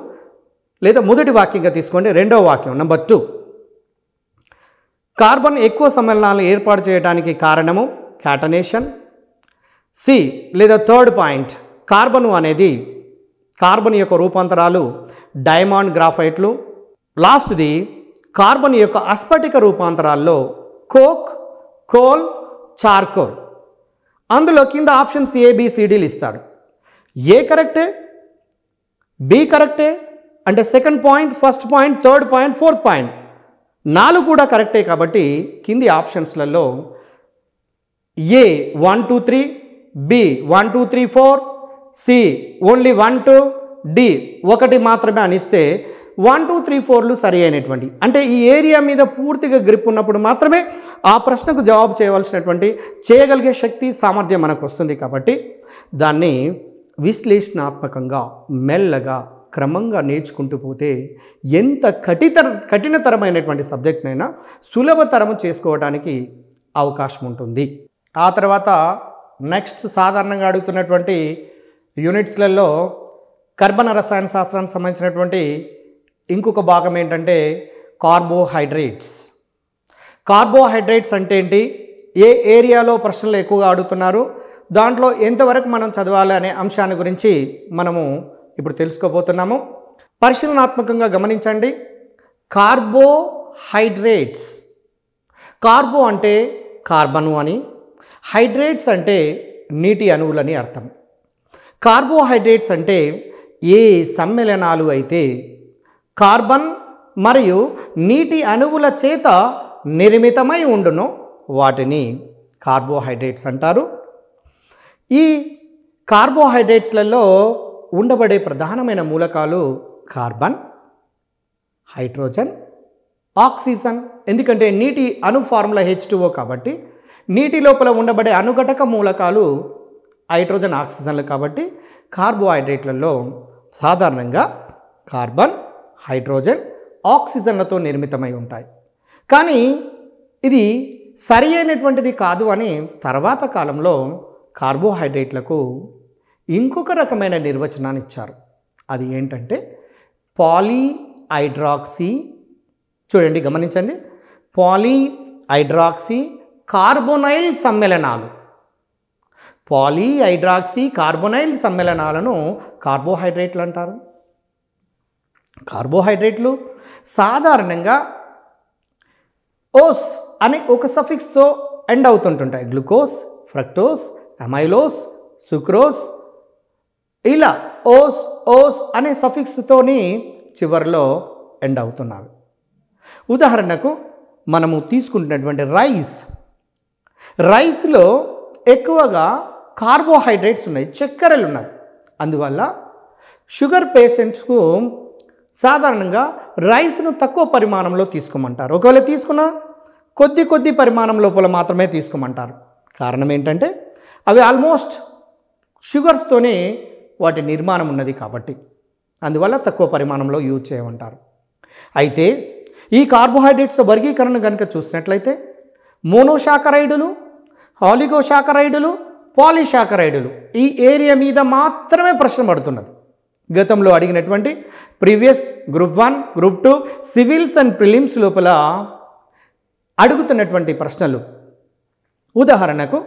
లేదా మొదటి వాక్యంగా తీసుకోండి రెండవ వాక్యం నెంబర్ టూ కార్బన్ ఎక్కువ సమ్మేళనాలు ఏర్పాటు చేయడానికి కారణము క్యాటనేషన్ సి లేదా థర్డ్ పాయింట్ కార్బను అనేది కార్బన్ యొక్క రూపాంతరాలు డైమండ్ గ్రాఫైట్లు లాస్ట్ది కార్బన్ యొక్క అస్ఫటిక రూపాంతరాల్లో కోక్ కోల్ చార్కోల్ అందులో కింద ఆప్షన్స్ ఏబిసిడీలు ఇస్తాడు ఏ కరెక్టే బి కరెక్టే అంటే second point first point third point fourth point నాలుగు కూడా కరెక్టే కాబట్టి కింది ఆప్షన్స్లలో A one two three B one two three four C only one two D ఒకటి మాత్రమే అనిస్తే వన్ టూ త్రీ ఫోర్లు సరి అయినటువంటి అంటే ఈ ఏరియా మీద పూర్తిగా గ్రిప్ ఉన్నప్పుడు మాత్రమే ఆ ప్రశ్నకు జవాబు చేయవలసినటువంటి చేయగలిగే శక్తి సామర్థ్యం మనకు వస్తుంది కాబట్టి దాన్ని విశ్లేషణాత్మకంగా మెల్లగా క్రమంగా నేర్చుకుంటూ పోతే ఎంత కఠితర కఠినతరమైనటువంటి సబ్జెక్ట్నైనా సులభతరం చేసుకోవడానికి అవకాశం ఉంటుంది ఆ తర్వాత నెక్స్ట్ సాధారణంగా అడుగుతున్నటువంటి యూనిట్స్లలో కర్బన రసాయన శాస్త్రానికి సంబంధించినటువంటి ఇంకొక భాగం ఏంటంటే కార్బోహైడ్రేట్స్ కార్బోహైడ్రేట్స్ అంటే ఏంటి ఏ ఏరియాలో ప్రశ్నలు ఎక్కువగా అడుగుతున్నారు దాంట్లో ఎంతవరకు మనం చదవాలి అనే అంశాన్ని గురించి మనము ఇప్పుడు తెలుసుకోబోతున్నాము పరిశీలనాత్మకంగా గమనించండి కార్బోహైడ్రేట్స్ కార్బో అంటే కార్బను అని హైడ్రేట్స్ అంటే నీటి అణువులని అర్థం కార్బోహైడ్రేట్స్ అంటే ఏ సమ్మేళనాలు అయితే కార్బన్ మరియు నీటి అణువుల చేత నిర్మితమై ఉండును వాటిని కార్బోహైడ్రేట్స్ అంటారు ఈ కార్బోహైడ్రేట్స్లలో ఉండబడే ప్రధానమైన మూలకాలు కార్బన్ హైడ్రోజన్ ఆక్సిజన్ ఎందుకంటే నీటి అణు ఫార్ములా హెచ్ కాబట్టి నీటి లోపల ఉండబడే అనుఘటక మూలకాలు హైడ్రోజన్ ఆక్సిజన్లు కాబట్టి కార్బోహైడ్రేట్లలో సాధారణంగా కార్బన్ హైడ్రోజన్ ఆక్సిజన్లతో నిర్మితమై ఉంటాయి కానీ ఇది సరి అయినటువంటిది కాదు అని తర్వాత కాలంలో కార్బోహైడ్రేట్లకు ఇంకొక రకమైన నిర్వచనాన్ని ఇచ్చారు అది ఏంటంటే పాలిహైడ్రాక్సీ చూడండి గమనించండి పాలిహైడ్రాక్సీ కార్బోనైల్ సమ్మేళనాలు పాలీహైడ్రాక్సీ కార్బొనైల్ సమ్మేళనాలను కార్బోహైడ్రేట్లు అంటారు కార్బోహైడ్రేట్లు సాధారణంగా ఓస్ అనే ఒక సఫిక్స్తో ఎండ్ అవుతుంటుంటాయి గ్లూకోజ్ ఫ్రక్టోస్ అమైలోస్ సుక్రోస్ ఇలా ఓస్ ఓస్ అనే సఫిక్స్తోని చివరిలో ఎండ్ అవుతున్నారు ఉదాహరణకు మనము తీసుకుంటున్నటువంటి రైస్ రైస్లో ఎక్కువగా కార్బోహైడ్రేట్స్ ఉన్నాయి చక్కెరలు ఉన్నాయి అందువల్ల షుగర్ పేషెంట్స్కు సాధారణంగా రైస్ను తక్కువ పరిమాణంలో తీసుకోమంటారు ఒకవేళ తీసుకున్న కొద్ది కొద్ది పరిమాణం లోపల మాత్రమే తీసుకోమంటారు కారణం ఏంటంటే అవి ఆల్మోస్ట్ షుగర్స్తోనే వాటి నిర్మాణం ఉన్నది కాబట్టి అందువల్ల తక్కువ పరిమాణంలో యూజ్ చేయమంటారు అయితే ఈ కార్బోహైడ్రేట్స్ వర్గీకరణ కనుక చూసినట్లయితే మోనోషాకరైడులు ఆలిగోషాకరైడులు పాలిషాకరైడులు ఈ ఏరియా మీద మాత్రమే ప్రశ్న పడుతున్నది గతంలో అడిగినటువంటి previous group one group two civils and prelims లోపల అడుగుతున్నటువంటి ప్రశ్నలు ఉదాహరణకు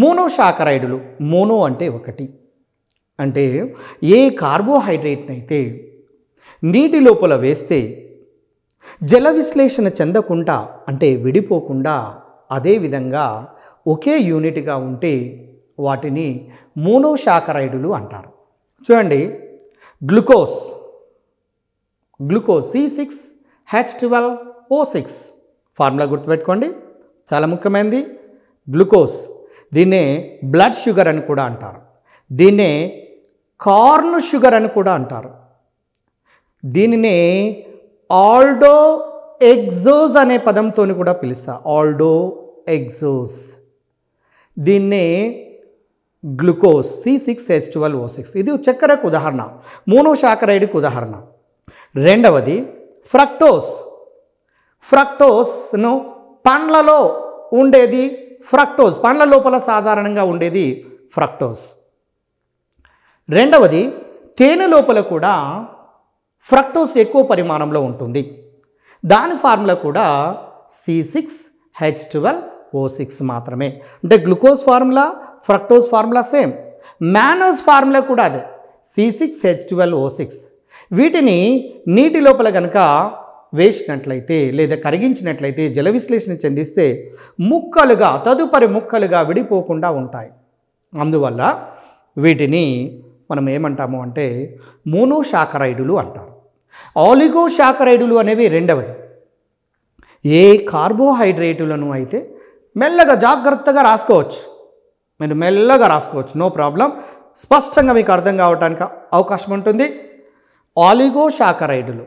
మోనో మోనోశాకరైడులు మోనో అంటే ఒకటి అంటే ఏ కార్బోహైడ్రేట్నైతే నీటి లోపల వేస్తే జల విశ్లేషణ చెందకుండా అంటే విడిపోకుండా అదేవిధంగా ఒకే యూనిట్గా ఉంటే వాటిని మోనోషాకరైడులు అంటారు చూడండి glucose glucose C six H twelve O six formula గుర్తుపెట్టుకోండి చాలా ముఖ్యమైనది గ్లూకోజ్ దీన్నే బ్లడ్ షుగర్ అని కూడా అంటారు దీన్నే కార్న్ షుగర్ అని కూడా అంటారు దీనిని ఆల్డో ఎగ్జోజ్ అనే పదంతో కూడా పిలుస్తారు ఆల్డో ఎగ్జోస్ దీన్నే glucose C six H twelve O six ఇది చక్కెరకు ఉదాహరణ మోనోషాకరైడ్కి ఉదాహరణ రెండవది ఫ్రక్టోస్ ఫ్రక్టోస్ను పండ్లలో ఉండేది ఫ్రక్టోస్ పండ్ల లోపల సాధారణంగా ఉండేది ఫ్రక్టోస్ రెండవది తేనె లోపల కూడా ఫ్రక్టోస్ ఎక్కువ పరిమాణంలో ఉంటుంది దాని ఫార్ములా కూడా C six H twelve O six మాత్రమే అంటే glucose formula fructose formula same mannose formula కూడా అదే C six H twelve O six వీటిని నీటి లోపల కనుక వేసినట్లయితే లేదా కరిగించినట్లయితే జల విశ్లేషణ చెందిస్తే ముక్కలుగా తదుపరి ముక్కలుగా విడిపోకుండా ఉంటాయి అందువల్ల వీటిని మనం ఏమంటాము అంటే మోనోషాకరైడులు అంటారు ఆలిగోషాకరైడులు అనేవి రెండవది ఏ కార్బోహైడ్రేటులను అయితే మెల్లగా జాగ్రత్తగా రాసుకోవచ్చు మీరు మెల్లగా రాసుకోవచ్చు నో ప్రాబ్లం స్పష్టంగా మీకు అర్థం కావడానికి అవకాశం ఉంటుంది ఆలిగోషాకరైడ్లు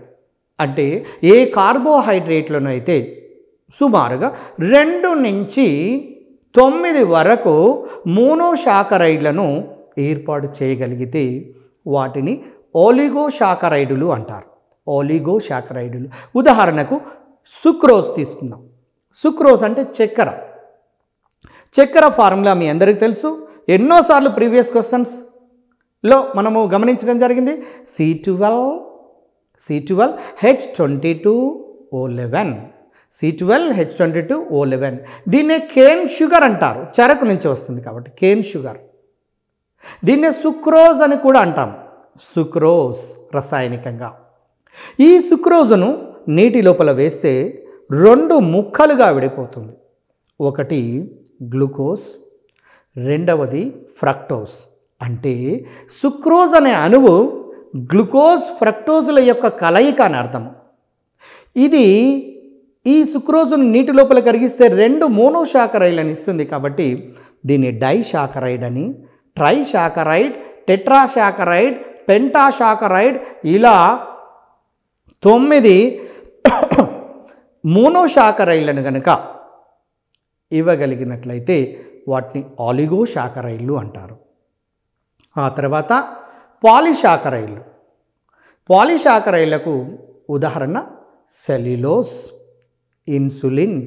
అంటే ఏ కార్బోహైడ్రేట్లనైతే సుమారుగా రెండు నుంచి తొమ్మిది వరకు మోనోషాకరైడ్లను ఏర్పాటు చేయగలిగితే వాటిని ఓలిగోషాకరైడులు అంటారు ఓలిగోషాకరైడులు ఉదాహరణకు సుక్రోజ్ తీసుకుందాం సుక్రోజ్ అంటే చక్కెర చక్కెర ఫార్ములా మీ అందరికీ తెలుసు ఎన్నోసార్లు ప్రీవియస్ క్వశ్చన్స్లో మనము గమనించడం జరిగింది C twelve C twelve H twenty two O eleven C twelve H twenty two O eleven దీన్నే కేన్ షుగర్ అంటారు చెరకు నుంచి వస్తుంది కాబట్టి కేన్ షుగర్ దీన్నే సుక్రోజ్ అని కూడా అంటాం సుక్రోజ్ రసాయనికంగా ఈ సుక్రోజును నీటి లోపల వేస్తే రెండు ముక్కలుగా విడిపోతుంది ఒకటి గ్లూకోజ్ రెండవది ఫ్రక్టోజ్ అంటే సుక్రోజ్ అనే అణువు గ్లూకోజ్ ఫ్రక్టోజుల యొక్క కలయిక అని అర్థం ఇది ఈ సుక్రోజును నీటి లోపల కరిగిస్తే రెండు మోనోషాకరైడ్లను ఇస్తుంది కాబట్టి దీన్ని డైషాకరైడ్ అని ట్రైషాకరైడ్ టెట్రాషాకరైడ్ పెంటాషాకరైడ్ ఇలా తొమ్మిది మోనోషాకరైడ్లను కనుక ఇవ్వగలిగినట్లయితే వాటిని ఆలిగోశాకరైళ్ళు అంటారు ఆ తర్వాత పాలిశాకరైళ్ళు పాలిశాకరైళ్లకు ఉదాహరణ సెల్యులోస్ ఇన్సులిన్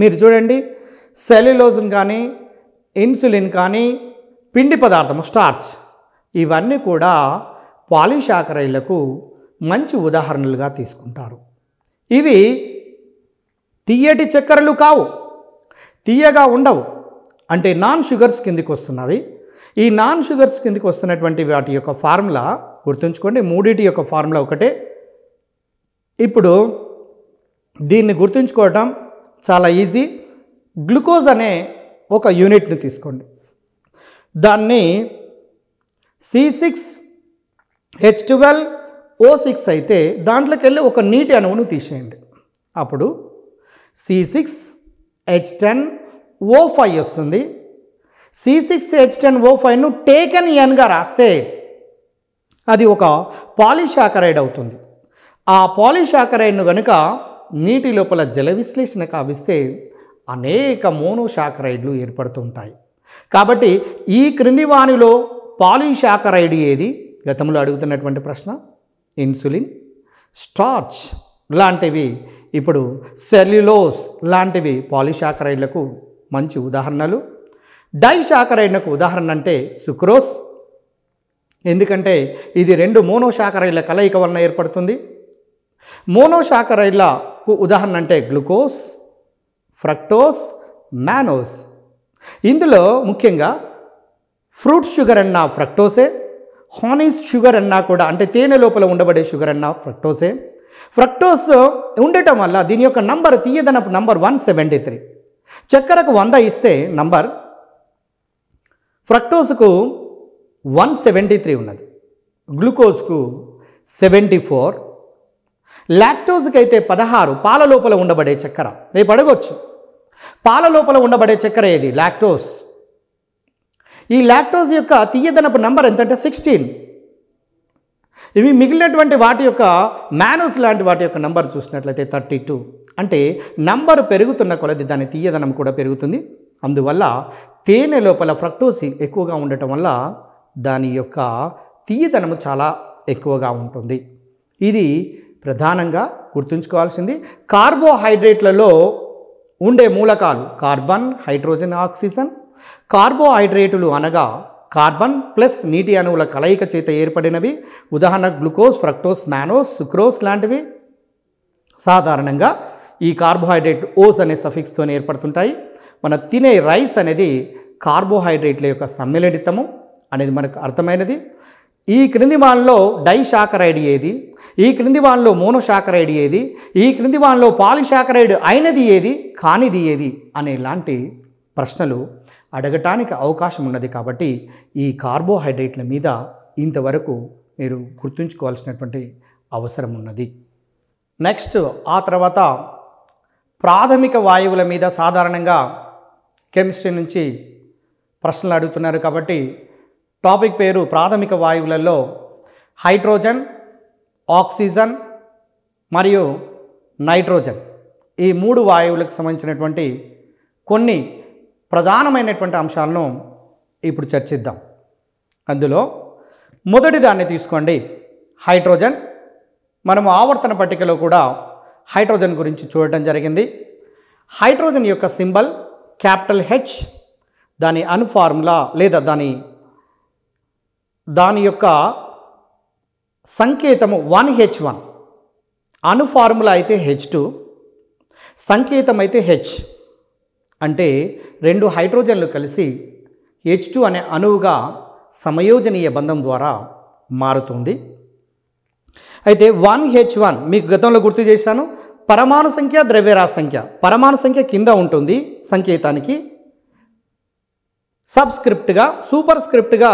మీరు చూడండి సెల్యులోజ్ని కానీ ఇన్సులిన్ కానీ పిండి పదార్థము స్టార్చ్ ఇవన్నీ కూడా పాలిశాకరైళ్లకు మంచి ఉదాహరణలుగా తీసుకుంటారు ఇవి తీయటి చక్కెరలు కావు తీయగా ఉండవు అంటే నాన్ షుగర్స్ కిందికి వస్తున్నవి ఈ నాన్ షుగర్స్ కిందికి వస్తున్నటువంటి వాటి యొక్క ఫార్ములా గుర్తుంచుకోండి మూడిటి యొక్క ఫార్ములా ఒకటే ఇప్పుడు దీన్ని గుర్తుంచుకోవటం చాలా ఈజీ గ్లూకోజ్ అనే ఒక యూనిట్ని తీసుకోండి దాన్ని C six H twelve O six అయితే దాంట్లోకి వెళ్ళి ఒక నీటి అణువును తీసేయండి అప్పుడు C six H ten O five వస్తుంది C six H ten O ఫైవ్ను టేకెన్ ఎన్గా రాస్తే అది ఒక పాలిషాకరైడ్ అవుతుంది ఆ పాలిషాకరైడ్ను కనుక నీటి లోపల జల విశ్లేషణ కావిస్తే అనేక మోనోషాకరైడ్లు ఏర్పడుతుంటాయి కాబట్టి ఈ క్రింది వాణిలో పాలిషాకరైడ్ ఏది గతంలో అడుగుతున్నటువంటి ప్రశ్న ఇన్సులిన్ స్టార్చ్ లాంటివి ఇప్పుడు సెల్యులోస్ లాంటివి పాలిషాకరైడ్లకు మంచి ఉదాహరణలు డైషాకరైడ్లకు ఉదాహరణ అంటే సుక్రోస్ ఎందుకంటే ఇది రెండు మోనోషాకరైడ్ల కలయిక వలన ఏర్పడుతుంది మోనోషాకరైడ్లకు ఉదాహరణ అంటే గ్లూకోస్ ఫ్రక్టోస్ మ్యానోస్ ఇందులో ముఖ్యంగా ఫ్రూట్ షుగర్ అన్న ఫ్రక్టోసే హానీస్ షుగర్ అన్నా కూడా అంటే తేనె లోపల ఉండబడే షుగర్ అన్న ఫ్రక్టోసే ఫ్రక్టోస్ ఉండటం వల్ల దీని యొక్క నంబర్ తీయదనపు నంబర్ వన్ సెవెంటీ త్రీ చక్కెరకు వంద ఇస్తే నంబర్ ఫ్రక్టోస్కు వన్ సెవెంటీ త్రీ ఉన్నది గ్లూకోజ్కు సెవెంటీ ఫోర్ లాక్టోజ్కి అయితే పదహారు పాల లోపల ఉండబడే చక్కెర రేపు అడగొచ్చు పాల లోపల ఉండబడే చక్కెర ఏది లాక్టోస్ ఈ లాక్టోజ్ యొక్క తీయదనపు నంబర్ ఎంతంటే సిక్స్టీన్ ఇవి మిగిలినటువంటి వాటి యొక్క మ్యానోస్ లాంటి వాటి యొక్క నంబర్ చూసినట్లయితే థర్టీ టూ అంటే నంబర్ పెరుగుతున్న కొలది దాని తీయదనం కూడా పెరుగుతుంది అందువల్ల తేనె లోపల ఫ్రక్టోసి ఎక్కువగా ఉండటం వల్ల దాని యొక్క తీయదనము చాలా ఎక్కువగా ఉంటుంది ఇది ప్రధానంగా గుర్తుంచుకోవాల్సింది కార్బోహైడ్రేట్లలో ఉండే మూలకాలు కార్బన్ హైడ్రోజన్ ఆక్సిజన్ కార్బోహైడ్రేటులు అనగా కార్బన్ ప్లస్ నీటి అణువుల కలయిక చేత ఏర్పడినవి ఉదాహరణ గ్లూకోజ్ ఫ్రక్టోస్ మ్యానోస్ సుక్రోస్ లాంటివి సాధారణంగా ఈ కార్బోహైడ్రేట్ ఓస్ అనే సఫిక్స్తో ఏర్పడుతుంటాయి మనం తినే రైస్ అనేది కార్బోహైడ్రేట్ల యొక్క సమ్మిళితము అనేది మనకు అర్థమైనది ఈ క్రింది వానలో డైషాకరైడ్ ఏది ఈ క్రింది వానలో మోనోషాకరైడ్ ఏది ఈ క్రింది వాళ్ళలో పాలిషాకరైడ్ అయినది ఏది కానిది ఏది అనే లాంటి ప్రశ్నలు అడగటానికి అవకాశం ఉన్నది కాబట్టి ఈ కార్బోహైడ్రేట్ల మీద ఇంతవరకు మీరు గుర్తుంచుకోవాల్సినటువంటి అవసరం ఉన్నది నెక్స్ట్ ఆ తర్వాత ప్రాథమిక వాయువుల మీద సాధారణంగా కెమిస్ట్రీ నుంచి ప్రశ్నలు అడుగుతున్నారు కాబట్టి టాపిక్ పేరు ప్రాథమిక వాయువులలో హైడ్రోజన్ ఆక్సిజన్ మరియు నైట్రోజన్ ఈ మూడు వాయువులకు సంబంధించినటువంటి కొన్ని ప్రధానమైనటువంటి అంశాలను ఇప్పుడు చర్చిద్దాం అందులో మొదటి దాన్ని తీసుకోండి హైడ్రోజన్ మనము ఆవర్తన పట్టికలో కూడా హైడ్రోజన్ గురించి చూడటం జరిగింది హైడ్రోజన్ యొక్క సింబల్ క్యాపిటల్ హెచ్ దాని అన్ఫార్ములా లేదా దాని దాని యొక్క సంకేతము వన్ హెచ్ వన్ అనుఫార్ములా ఫార్ములా అయితే హెచ్ టూ సంకేతం అయితే హెచ్ అంటే రెండు హైడ్రోజన్లు కలిసి హెచ్ టూ అనే అణువుగా సమయోజనీయ బంధం ద్వారా మారుతుంది అయితే వన్ హెచ్ వన్ మీకు గతంలో గుర్తు చేశాను పరమాణు సంఖ్య ద్రవ్యరాశి సంఖ్య పరమాణు సంఖ్య కింద ఉంటుంది సంకేతానికి సబ్స్క్రిప్ట్గా సూపర్ స్క్రిప్ట్గా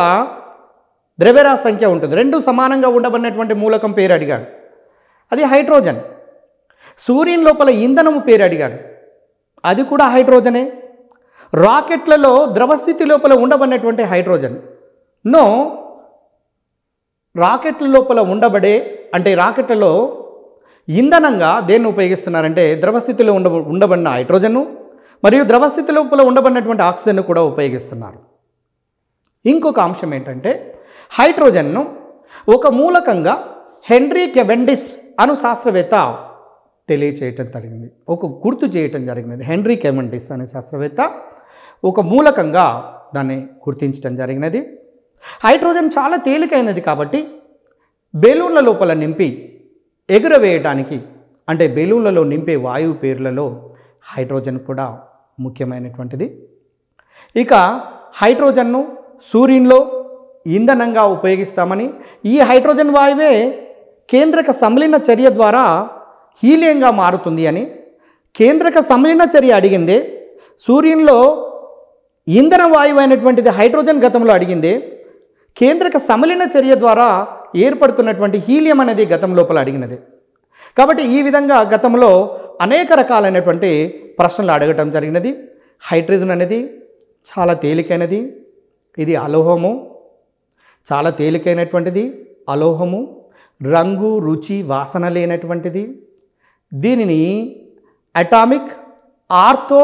ద్రవ్యరాశి సంఖ్య ఉంటుంది రెండు సమానంగా ఉండబడినటువంటి మూలకం పేరు అడిగాడు అది హైడ్రోజన్ సూర్యుని లోపల ఇంధనము పేరు అడిగాడు అది కూడా హైడ్రోజనే రాకెట్లలో ద్రవస్థితి లోపల ఉండబడినటువంటి హైడ్రోజన్ నో రాకెట్ల లోపల ఉండబడే అంటే రాకెట్లలో ఇంధనంగా దేన్ని ఉపయోగిస్తున్నారంటే ద్రవస్థితిలో ఉండ ఉండబడిన హైడ్రోజను మరియు ద్రవస్థితి లోపల ఉండబడినటువంటి ఆక్సిజన్ను కూడా ఉపయోగిస్తున్నారు ఇంకొక అంశం ఏంటంటే హైడ్రోజన్ను ఒక మూలకంగా హెన్రీ కెవెండిస్ అను శాస్త్రవేత్త తెలియచేయటం జరిగింది ఒక గుర్తు చేయటం జరిగినది హెన్రీ కెమండిస్ అనే శాస్త్రవేత్త ఒక మూలకంగా దాన్ని గుర్తించడం జరిగినది హైడ్రోజన్ చాలా తేలికైనది కాబట్టి బెలూన్ల లోపల నింపి ఎగురవేయటానికి అంటే బెలూన్లలో నింపే వాయువు పేర్లలో హైడ్రోజన్ కూడా ముఖ్యమైనటువంటిది ఇక హైడ్రోజన్ను సూర్యునిలో ఇంధనంగా ఉపయోగిస్తామని ఈ హైడ్రోజన్ వాయువే కేంద్రక సంలీన చర్య ద్వారా హీలియంగా మారుతుంది అని కేంద్రక సమలిన చర్య అడిగింది సూర్యునిలో ఇంధన వాయువు అయినటువంటిది హైడ్రోజన్ గతంలో అడిగింది కేంద్రక సమలిన చర్య ద్వారా ఏర్పడుతున్నటువంటి హీలియం అనేది గతం లోపల అడిగినది కాబట్టి ఈ విధంగా గతంలో అనేక రకాలైనటువంటి ప్రశ్నలు అడగటం జరిగినది హైడ్రోజన్ అనేది చాలా తేలికైనది ఇది అలోహము చాలా తేలికైనటువంటిది అలోహము రంగు రుచి వాసన లేనటువంటిది దీనిని అటామిక్ ఆర్థో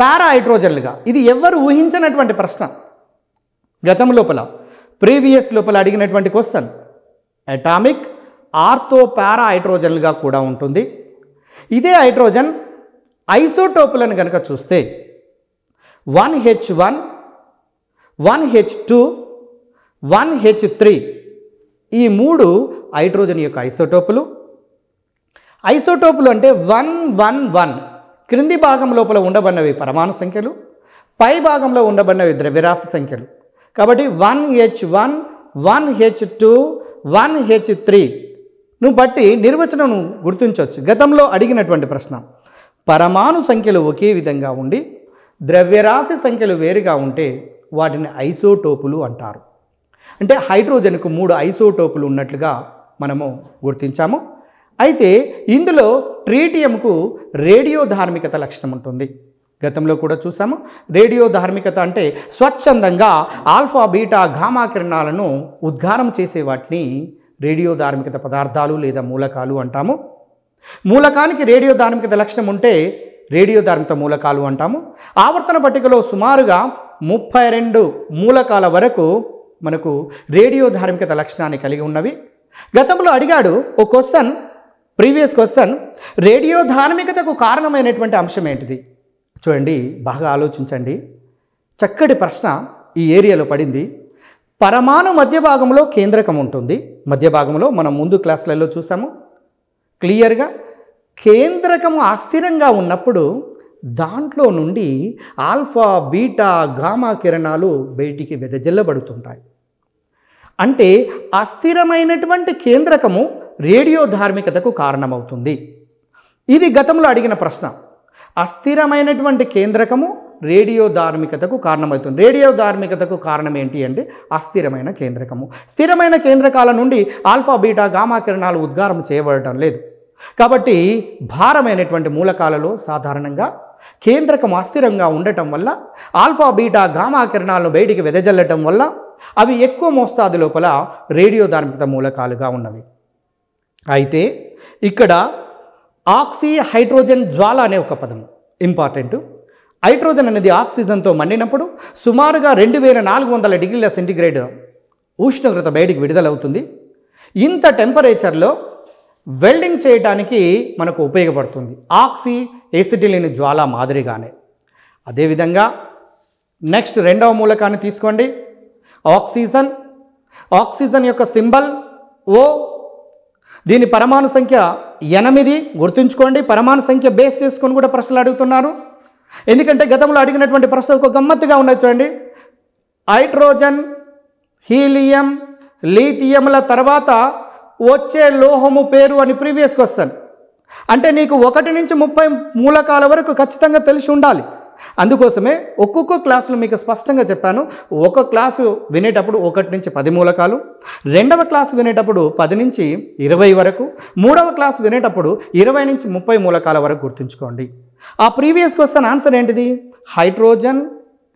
పారా హైడ్రోజన్లుగా ఇది ఎవరు ఊహించినటువంటి ప్రశ్న గతం లోపల ప్రీవియస్ లోపల అడిగినటువంటి క్వశ్చన్ అటామిక్ ఆర్థో పారా హైడ్రోజన్లుగా కూడా ఉంటుంది ఇదే హైడ్రోజన్ ఐసోటోపులను కనుక చూస్తే one H one one H two one H three ఈ మూడు హైడ్రోజన్ యొక్క ఐసోటోపులు ఐసోటోపులు అంటే వన్ వన్ వన్ క్రింది భాగం లోపల ఉండబడినవి పరమాణు సంఖ్యలు పై భాగంలో ఉండబడినవి ద్రవ్యరాశ సంఖ్యలు కాబట్టి one H one one H two one H three ను బట్టి నిర్వచనం గుర్తించవచ్చు గతంలో అడిగినటువంటి ప్రశ్న పరమాణు సంఖ్యలు ఒకే విధంగా ఉండి ద్రవ్యరాశి సంఖ్యలు వేరుగా ఉంటే వాటిని ఐసోటోపులు అంటారు అంటే హైడ్రోజన్కు మూడు ఐసోటోపులు ఉన్నట్లుగా మనము గుర్తించాము అయితే ఇందులో ట్రీటియంకు రేడియో ధార్మికత లక్షణం ఉంటుంది గతంలో కూడా చూసాము రేడియో ధార్మికత అంటే స్వచ్ఛందంగా ఆల్ఫా బీటా ఘామా కిరణాలను ఉద్గారం చేసే వాటిని రేడియో ధార్మికత పదార్థాలు లేదా మూలకాలు అంటాము మూలకానికి రేడియో ధార్మికత లక్షణం ఉంటే రేడియో ధార్మిక మూలకాలు అంటాము ఆవర్తన పట్టికలో సుమారుగా ముప్పై రెండు మూలకాల వరకు మనకు రేడియో ధార్మికత లక్షణాన్ని కలిగి ఉన్నవి గతంలో అడిగాడు ఓ క్వశ్చన్ ప్రీవియస్ క్వశ్చన్ రేడియో ధార్మికతకు కారణమైనటువంటి అంశం ఏంటిది చూడండి బాగా ఆలోచించండి చక్కటి ప్రశ్న ఈ ఏరియాలో పడింది పరమాణు మధ్య భాగంలో కేంద్రకం ఉంటుంది మధ్య భాగంలో మనం ముందు క్లాసులలో చూసాము క్లియర్గా కేంద్రకము అస్థిరంగా ఉన్నప్పుడు దాంట్లో నుండి ఆల్ఫా బీటా గామా కిరణాలు బయటికి వెదజల్లబడుతుంటాయి అంటే అస్థిరమైనటువంటి కేంద్రకము రేడియో ధార్మికతకు కారణమవుతుంది ఇది గతంలో అడిగిన ప్రశ్న అస్థిరమైనటువంటి కేంద్రకము రేడియో ధార్మికతకు కారణమవుతుంది రేడియో ధార్మికతకు కారణం ఏంటి అంటే అస్థిరమైన కేంద్రకము స్థిరమైన కేంద్రకాల నుండి ఆల్ఫా బీటా గామా కిరణాలు ఉద్గారం చేయబడటం లేదు కాబట్టి భారమైనటువంటి మూలకాలలో సాధారణంగా కేంద్రకం అస్థిరంగా ఉండటం వల్ల ఆల్ఫా బీటా గామా కిరణాలను బయటికి వెదజల్లటం వల్ల అవి ఎక్కువ మోస్తాదు లోపల రేడియో ధార్మికత మూలకాలుగా ఉన్నవి అయితే ఇక్కడ ఆక్సీ హైడ్రోజన్ జ్వాల అనే ఒక పదం ఇంపార్టెంట్ హైడ్రోజన్ అనేది ఆక్సిజన్తో మండినప్పుడు సుమారుగా రెండు వేల నాలుగు వందల డిగ్రీల సెంటిగ్రేడ్ ఉష్ణోగ్రత బయటికి విడుదలవుతుంది ఇంత టెంపరేచర్లో వెల్డింగ్ చేయడానికి మనకు ఉపయోగపడుతుంది ఆక్సీ ఎసిటిలిన్ జ్వాల మాదిరిగానే అదేవిధంగా నెక్స్ట్ రెండవ మూలకాన్ని తీసుకోండి ఆక్సిజన్ ఆక్సిజన్ యొక్క సింబల్ ఓ దీని పరమాణు సంఖ్య ఎనిమిది గుర్తుంచుకోండి పరమాణు సంఖ్య బేస్ చేసుకొని కూడా ప్రశ్నలు అడుగుతున్నారు ఎందుకంటే గతంలో అడిగినటువంటి ప్రశ్న ఒక గమ్మత్తుగా ఉన్నాయి చూడండి హైడ్రోజన్ హీలియం లీథియంల తర్వాత వచ్చే లోహము పేరు అని ప్రీవియస్ క్వశ్చన్ అంటే నీకు ఒకటి నుంచి ముప్పై మూలకాల వరకు ఖచ్చితంగా తెలిసి ఉండాలి అందుకోసమే ఒక్కొక్క క్లాసులో మీకు స్పష్టంగా చెప్పాను ఒక క్లాసు వినేటప్పుడు ఒకటి నుంచి పది మూలకాలు రెండవ క్లాస్ వినేటప్పుడు పది నుంచి ఇరవై వరకు మూడవ క్లాస్ వినేటప్పుడు ఇరవై నుంచి ముప్పై మూలకాల వరకు గుర్తుంచుకోండి ఆ ప్రీవియస్ క్వశ్చన్ ఆన్సర్ ఏంటిది హైడ్రోజన్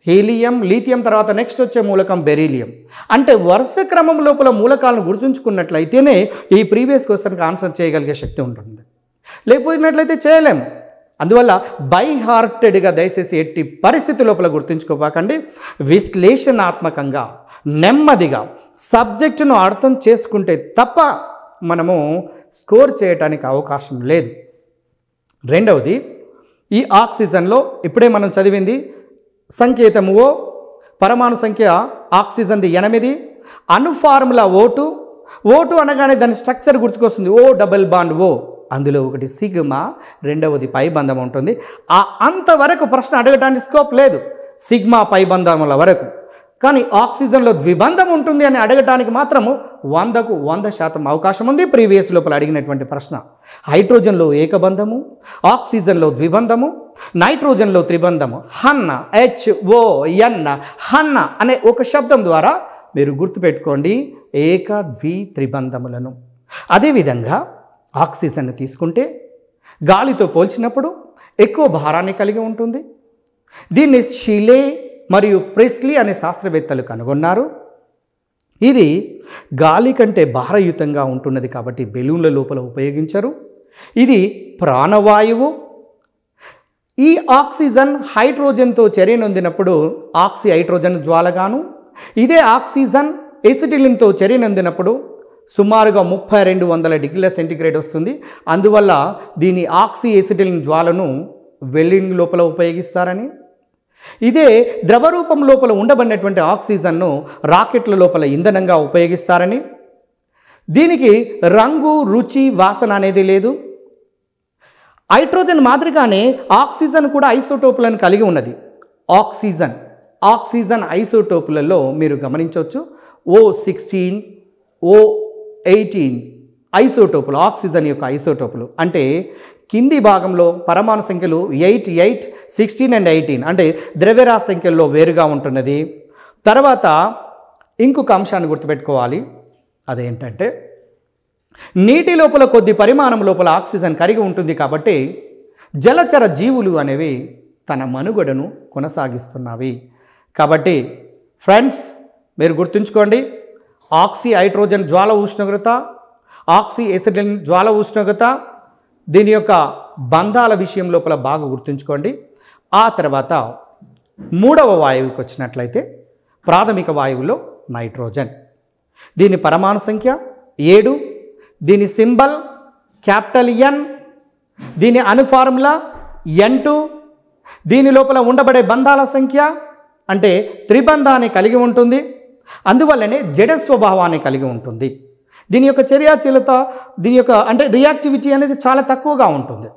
హీలియం లీథియం తర్వాత నెక్స్ట్ వచ్చే మూలకం బెరీలియం అంటే వరుస క్రమం లోపల మూలకాలను గుర్తుంచుకున్నట్లయితేనే ఈ ప్రీవియస్ క్వశ్చన్కి ఆన్సర్ చేయగలిగే శక్తి ఉంటుంది లేకపోయినట్లయితే చేయలేము అందువల్ల బై హార్టెడ్గా దయచేసి ఎట్టి పరిస్థితి లోపల గుర్తుంచుకోపాకండి విశ్లేషణాత్మకంగా నెమ్మదిగా సబ్జెక్టును అర్థం చేసుకుంటే తప్ప మనము స్కోర్ చేయటానికి అవకాశం లేదు రెండవది ఈ ఆక్సిజన్లో ఇప్పుడే మనం చదివింది సంకేతము ఓ పరమాణు సంఖ్య ఆక్సిజన్ది ఎనిమిది అణు ఫార్ములా ఓటు ఓటు అనగానే దాని స్ట్రక్చర్ గుర్తుకొస్తుంది ఓ డబుల్ బాండ్ ఓ అందులో ఒకటి సిగ్మా రెండవది పైబంధం ఉంటుంది ఆ అంతవరకు ప్రశ్న అడగడానికి స్కోప్ లేదు సిగ్మా పైబంధముల వరకు కానీ ఆక్సిజన్లో ద్విబంధం ఉంటుంది అని అడగటానికి మాత్రము వందకు వంద శాతం అవకాశం ఉంది ప్రీవియస్ లోపల అడిగినటువంటి ప్రశ్న హైడ్రోజన్లో ఏకబంధము ఆక్సిజన్లో ద్విబంధము నైట్రోజన్లో త్రిబంధము హన్న హెచ్ ఓ ఎన్న హన్న అనే ఒక శబ్దం ద్వారా మీరు గుర్తుపెట్టుకోండి ఏక ద్వి త్రిబంధములను అదేవిధంగా ఆక్సిజన్ తీసుకుంటే గాలితో పోల్చినప్పుడు ఎక్కువ భారాన్ని కలిగి ఉంటుంది దీన్ని షీలే మరియు ప్రెస్లీ అనే శాస్త్రవేత్తలు కనుగొన్నారు ఇది గాలి కంటే భారయుతంగా ఉంటున్నది కాబట్టి బెలూన్ల లోపల ఉపయోగించరు ఇది ప్రాణవాయువు ఈ ఆక్సిజన్ హైడ్రోజన్తో చర్యనొందినప్పుడు ఆక్సి హైడ్రోజన్ జ్వాలగాను ఇదే ఆక్సిజన్ ఎసిటిలిన్తో చర్యనొందినప్పుడు సుమారుగా ముప్పై రెండు వందల డిగ్రీల సెంటిగ్రేడ్ వస్తుంది అందువల్ల దీని ఆక్సి ఎసిటిలిన్ జ్వాలను వెల్డింగ్ లోపల ఉపయోగిస్తారని ఇదే ద్రవరూపం లోపల ఉండబడినటువంటి ఆక్సిజన్ను రాకెట్ల లోపల ఇంధనంగా ఉపయోగిస్తారని దీనికి రంగు రుచి వాసన అనేది లేదు హైడ్రోజన్ మాదిరిగానే ఆక్సిజన్ కూడా ఐసోటోపులను కలిగి ఉన్నది ఆక్సిజన్ ఆక్సిజన్ ఐసోటోపులలో మీరు గమనించవచ్చు ఓ సిక్స్టీన్ ఓ ఎయిటీన్ ఐసోటోపులు ఆక్సిజన్ యొక్క ఐసోటోపులు అంటే కింది భాగంలో పరమాణు సంఖ్యలు eight eight sixteen and eighteen అంటే ద్రవ్యరాశి సంఖ్యల్లో వేరుగా ఉంటున్నది తర్వాత ఇంకొక అంశాన్ని గుర్తుపెట్టుకోవాలి అదేంటంటే నీటి లోపల కొద్ది పరిమాణం లోపల ఆక్సిజన్ కరిగి ఉంటుంది కాబట్టి జలచర జీవులు అనేవి తన మనుగడను కొనసాగిస్తున్నవి కాబట్టి ఫ్రెండ్స్ మీరు గుర్తుంచుకోండి ఆక్సీ హైడ్రోజన్ జ్వాల ఉష్ణోగ్రత ఆక్సీ ఎసిడిన్ జ్వాల ఉష్ణోగ్రత దీని యొక్క బంధాల విషయం లోపల బాగా గుర్తుంచుకోండి ఆ తర్వాత మూడవ వాయువుకి వచ్చినట్లయితే ప్రాథమిక వాయువులో నైట్రోజన్ దీని పరమాణు సంఖ్య ఏడు దీని సింబల్ క్యాపిటల్ ఎన్ దీని అనుఫార్ములా ఎన్ టూ దీని లోపల ఉండబడే బంధాల సంఖ్య అంటే త్రిబంధాన్ని కలిగి ఉంటుంది అందువల్లనే జడ స్వభావాన్ని కలిగి ఉంటుంది దీని యొక్క చర్యాశీలత దీని యొక్క అంటే రియాక్టివిటీ అనేది చాలా తక్కువగా ఉంటుంది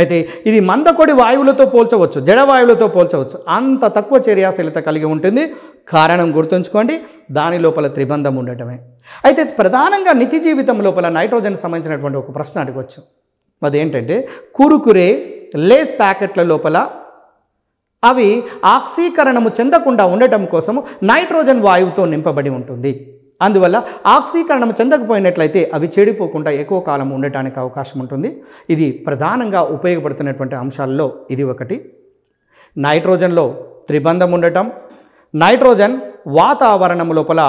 అయితే ఇది మందకొడి వాయువులతో పోల్చవచ్చు జడవాయువులతో పోల్చవచ్చు అంత తక్కువ చర్యాశీలత కలిగి ఉంటుంది కారణం గుర్తుంచుకోండి దాని లోపల త్రిబంధం ఉండటమే అయితే ప్రధానంగా నిత్య జీవితం లోపల నైట్రోజన్ సంబంధించినటువంటి ఒక ప్రశ్న అడగవచ్చు అదేంటంటే కురుకురే లేస్ ప్యాకెట్ల లోపల అవి ఆక్సీకరణము చెందకుండా ఉండటం కోసము నైట్రోజన్ వాయువుతో నింపబడి ఉంటుంది అందువల్ల ఆక్సీకరణం చెందకపోయినట్లయితే అవి చెడిపోకుండా ఎక్కువ కాలం ఉండటానికి అవకాశం ఉంటుంది ఇది ప్రధానంగా ఉపయోగపడుతున్నటువంటి అంశాల్లో ఇది ఒకటి నైట్రోజన్లో త్రిబంధం ఉండటం నైట్రోజన్ వాతావరణం లోపల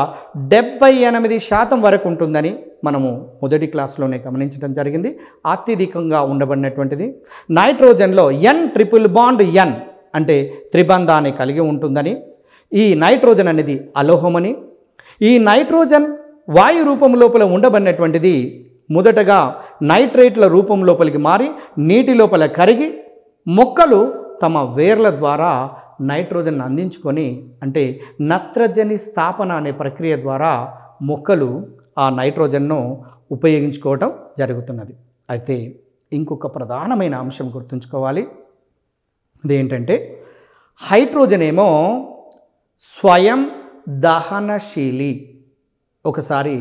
డెబ్బై ఎనిమిది శాతం వరకు ఉంటుందని మనము మొదటి క్లాస్లోనే గమనించడం జరిగింది అత్యధికంగా ఉండబడినటువంటిది నైట్రోజన్లో ఎన్ ట్రిపుల్ బాండ్ ఎన్ అంటే త్రిబంధాన్ని కలిగి ఉంటుందని ఈ నైట్రోజన్ అనేది అలోహమని ఈ నైట్రోజన్ వాయు రూపం లోపల ఉండబడినటువంటిది మొదటగా నైట్రేట్ల రూపం లోపలికి మారి నీటి లోపల కరిగి మొక్కలు తమ వేర్ల ద్వారా నైట్రోజన్ అందించుకొని అంటే నత్రజని స్థాపన అనే ప్రక్రియ ద్వారా మొక్కలు ఆ నైట్రోజన్ను ఉపయోగించుకోవటం జరుగుతున్నది అయితే ఇంకొక ప్రధానమైన అంశం గుర్తుంచుకోవాలి అదేంటంటే హైడ్రోజన్ ఏమో స్వయం దహనశీలి ఒకసారి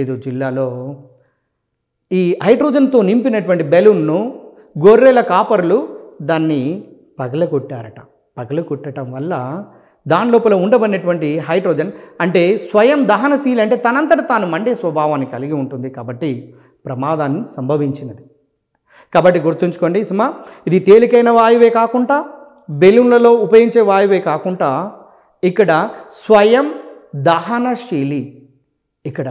ఏదో జిల్లాలో ఈ హైడ్రోజన్తో నింపినటువంటి బెలూన్ను గొర్రెల కాపర్లు దాన్ని పగలగొట్టారట పగలగొట్టడం వల్ల దాని లోపల ఉండబడినటువంటి హైడ్రోజన్ అంటే స్వయం దహనశీలి అంటే తనంతట తాను మండే స్వభావాన్ని కలిగి ఉంటుంది కాబట్టి ప్రమాదాన్ని సంభవించినది కాబట్టి గుర్తుంచుకోండి సుమా ఇది తేలికైన వాయువే కాకుండా బెలూన్లలో ఉపయోగించే వాయువే కాకుండా ఇక్కడ స్వయం దహనశీలి ఇక్కడ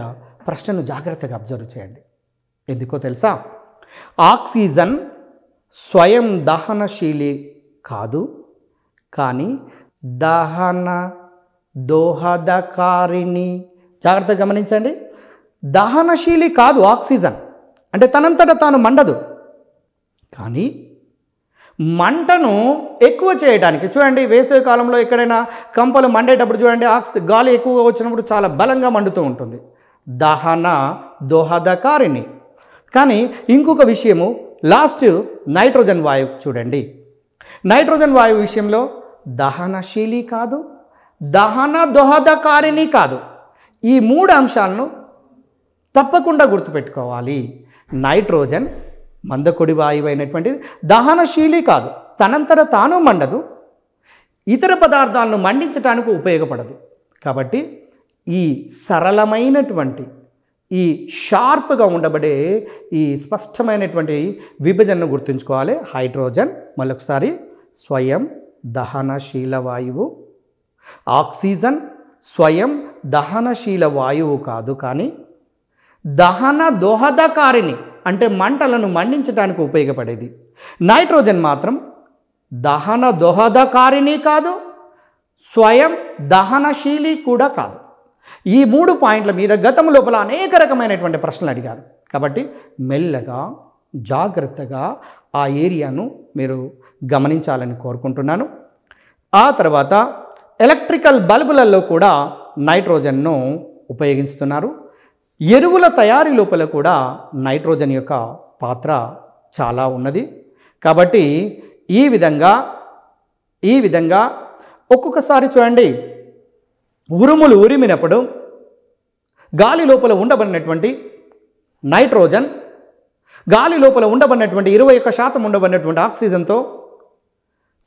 ప్రశ్నను జాగ్రత్తగా అబ్జర్వ్ చేయండి ఎందుకో తెలుసా ఆక్సిజన్ స్వయం దహనశీలి కాదు కానీ దహన దోహదకారిణి జాగ్రత్తగా గమనించండి దహనశీలి కాదు ఆక్సిజన్ అంటే తనంతట తాను మండదు కానీ మంటను ఎక్కువ చేయడానికి చూడండి వేసవి కాలంలో ఎక్కడైనా కంపలు మండేటప్పుడు చూడండి ఆక్సి గాలి ఎక్కువగా వచ్చినప్పుడు చాలా బలంగా మండుతూ ఉంటుంది దహన దోహదకారిణి కానీ ఇంకొక విషయము లాస్ట్ నైట్రోజన్ వాయువు చూడండి నైట్రోజన్ వాయువు విషయంలో దహనశీలి కాదు దహన దోహదకారిణి కాదు ఈ మూడు అంశాలను తప్పకుండా గుర్తుపెట్టుకోవాలి నైట్రోజన్ మందకొడి వాయువు అయినటువంటిది దహనశీలి కాదు తనంతట తాను మండదు ఇతర పదార్థాలను మండించడానికి ఉపయోగపడదు కాబట్టి ఈ సరళమైనటువంటి ఈ షార్ప్గా ఉండబడే ఈ స్పష్టమైనటువంటి విభజనను గుర్తుంచుకోవాలి హైడ్రోజన్ మరొకసారి స్వయం దహనశీల వాయువు ఆక్సిజన్ స్వయం దహనశీల వాయువు కాదు కానీ దహన దోహదకారిని అంటే మంటలను మండించడానికి ఉపయోగపడేది నైట్రోజన్ మాత్రం దహన దోహదకారిని కాదు స్వయం దహనశీలి కూడా కాదు ఈ మూడు పాయింట్ల మీద గతం లోపల అనేక రకమైనటువంటి ప్రశ్నలు అడిగారు కాబట్టి మెల్లగా జాగ్రత్తగా ఆ ఏరియాను మీరు గమనించాలని కోరుకుంటున్నాను ఆ తర్వాత ఎలక్ట్రికల్ బల్బులలో కూడా నైట్రోజన్ను ఉపయోగిస్తున్నారు ఎరువుల తయారీ లోపల కూడా నైట్రోజన్ యొక్క పాత్ర చాలా ఉన్నది కాబట్టి ఈ విధంగా ఈ విధంగా ఒక్కొక్కసారి చూడండి ఉరుములు ఉరిమినప్పుడు గాలి లోపల ఉండబడినటువంటి నైట్రోజన్ గాలి లోపల ఉండబడినటువంటి ఇరవై ఒక్క శాతం ఉండబడినటువంటి ఆక్సిజన్తో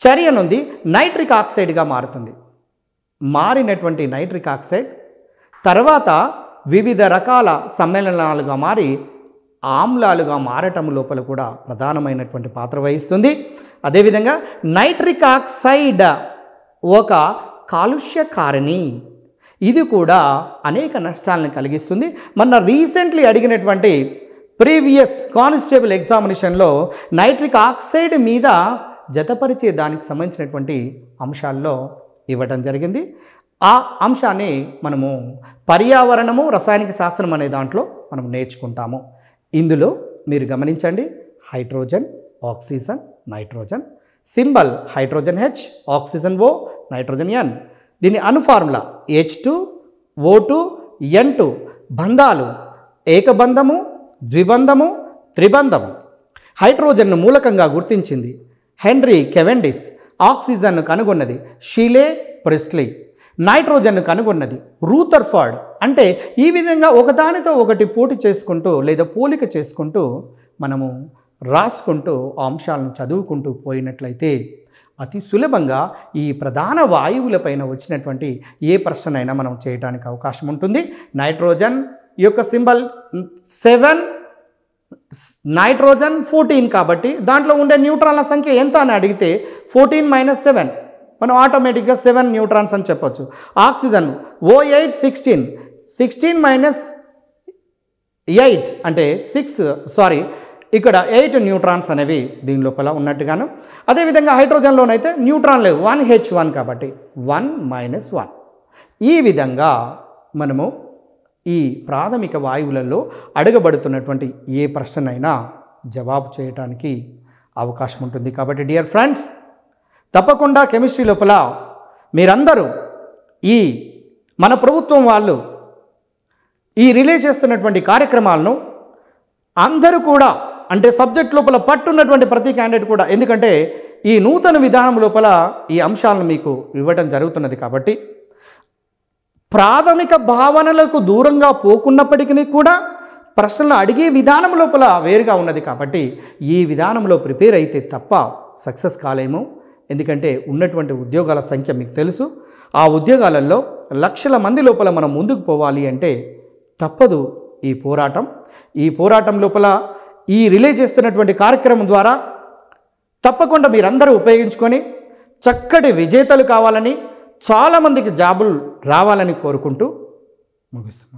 చర్య నుండి నైట్రిక్ ఆక్సైడ్గా మారుతుంది మారినటువంటి నైట్రిక్ ఆక్సైడ్ తర్వాత వివిధ రకాల సమ్మేళనాలుగా మారి ఆమ్లాలుగా మారటం లోపల కూడా ప్రధానమైనటువంటి పాత్ర వహిస్తుంది అదేవిధంగా నైట్రిక్ ఆక్సైడ్ ఒక కాలుష్యకారిణి ఇది కూడా అనేక నష్టాలను కలిగిస్తుంది మొన్న రీసెంట్లీ అడిగినటువంటి ప్రీవియస్ కానిస్టేబుల్ ఎగ్జామినేషన్లో నైట్రిక్ ఆక్సైడ్ మీద జతపరిచే దానికి సంబంధించినటువంటి అంశాల్లో ఇవ్వటం జరిగింది ఆ అంశాన్ని మనము పర్యావరణము రసాయనిక శాస్త్రం అనే దాంట్లో మనం నేర్చుకుంటాము ఇందులో మీరు గమనించండి hydrogen oxygen nitrogen symbol hydrogen H oxygen O nitrogen N దీని అనుఫార్ములా H two O two N two బంధాలు ఏకబంధము ద్విబంధము త్రిబంధము హైడ్రోజన్ను మూలకంగా గుర్తించింది హెన్రీ కెవెండిస్ ఆక్సిజన్ను కనుగొన్నది షీలే ప్రిస్లీ నైట్రోజన్ను కనుగొన్నది రూథర్ఫర్డ్ అంటే ఈ విధంగా ఒకదానితో ఒకటి పోటీ చేసుకుంటూ లేదా పోలిక చేసుకుంటూ మనము రాసుకుంటూ ఆ అంశాలను చదువుకుంటూ పోయినట్లయితే అతి సులభంగా ఈ ప్రధాన వాయువులపైన వచ్చినటువంటి ఏ ప్రశ్నైనా మనం చేయడానికి అవకాశం ఉంటుంది నైట్రోజన్ యొక్క సింబల్ సెవెన్ నైట్రోజన్ ఫోర్టీన్ కాబట్టి దాంట్లో ఉండే న్యూట్రాన్ల సంఖ్య ఎంత అని అడిగితే ఫోర్టీన్ మైనస్ సెవెన్ మనం ఆటోమేటిక్గా సెవెన్ న్యూట్రాన్స్ అని చెప్పొచ్చు oxygen O eight sixteen sixteen minus eight అంటే సిక్స్ సారీ ఇక్కడ ఎయిట్ న్యూట్రాన్స్ అనేవి దీని లోపల ఉన్నట్టుగాను అదేవిధంగా హైడ్రోజన్లోనైతే న్యూట్రాన్ లేవు వన్ హెచ్ వన్ కాబట్టి వన్ మైనస్ వన్ ఈ విధంగా మనము ఈ ప్రాథమిక వాయువులలో అడగబడుతున్నటువంటి ఏ ప్రశ్నైనా జవాబు చేయటానికి అవకాశం ఉంటుంది కాబట్టి డియర్ ఫ్రెండ్స్ తప్పకుండా కెమిస్ట్రీ లోపల మీరందరూ ఈ మన ప్రభుత్వం వాళ్ళు ఈ రిలే చేస్తున్నటువంటి కార్యక్రమాలను అందరూ కూడా అంటే సబ్జెక్ట్ లోపల పట్టున్నటువంటి ప్రతి క్యాండిడేట్ కూడా ఎందుకంటే ఈ నూతన విధానం లోపల ఈ అంశాలను మీకు ఇవ్వటం జరుగుతున్నది కాబట్టి ప్రాథమిక భావనలకు దూరంగా పోకున్నప్పటికీ కూడా ప్రశ్నలు అడిగే విధానం లోపల వేరుగా ఉన్నది కాబట్టి ఈ విధానంలో ప్రిపేర్ అయితే తప్ప సక్సెస్ కాలేము ఎందుకంటే ఉన్నటువంటి ఉద్యోగాల సంఖ్య మీకు తెలుసు ఆ ఉద్యోగాలలో లక్షల మంది లోపల మనం ముందుకు పోవాలి అంటే తప్పదు ఈ పోరాటం ఈ పోరాటం లోపల ఈ రిలే చేస్తున్నటువంటి కార్యక్రమం ద్వారా తప్పకుండా మీరందరూ ఉపయోగించుకొని చక్కటి విజేతలు కావాలని చాలామందికి జాబులు రావాలని కోరుకుంటూ ముగిస్తున్నాను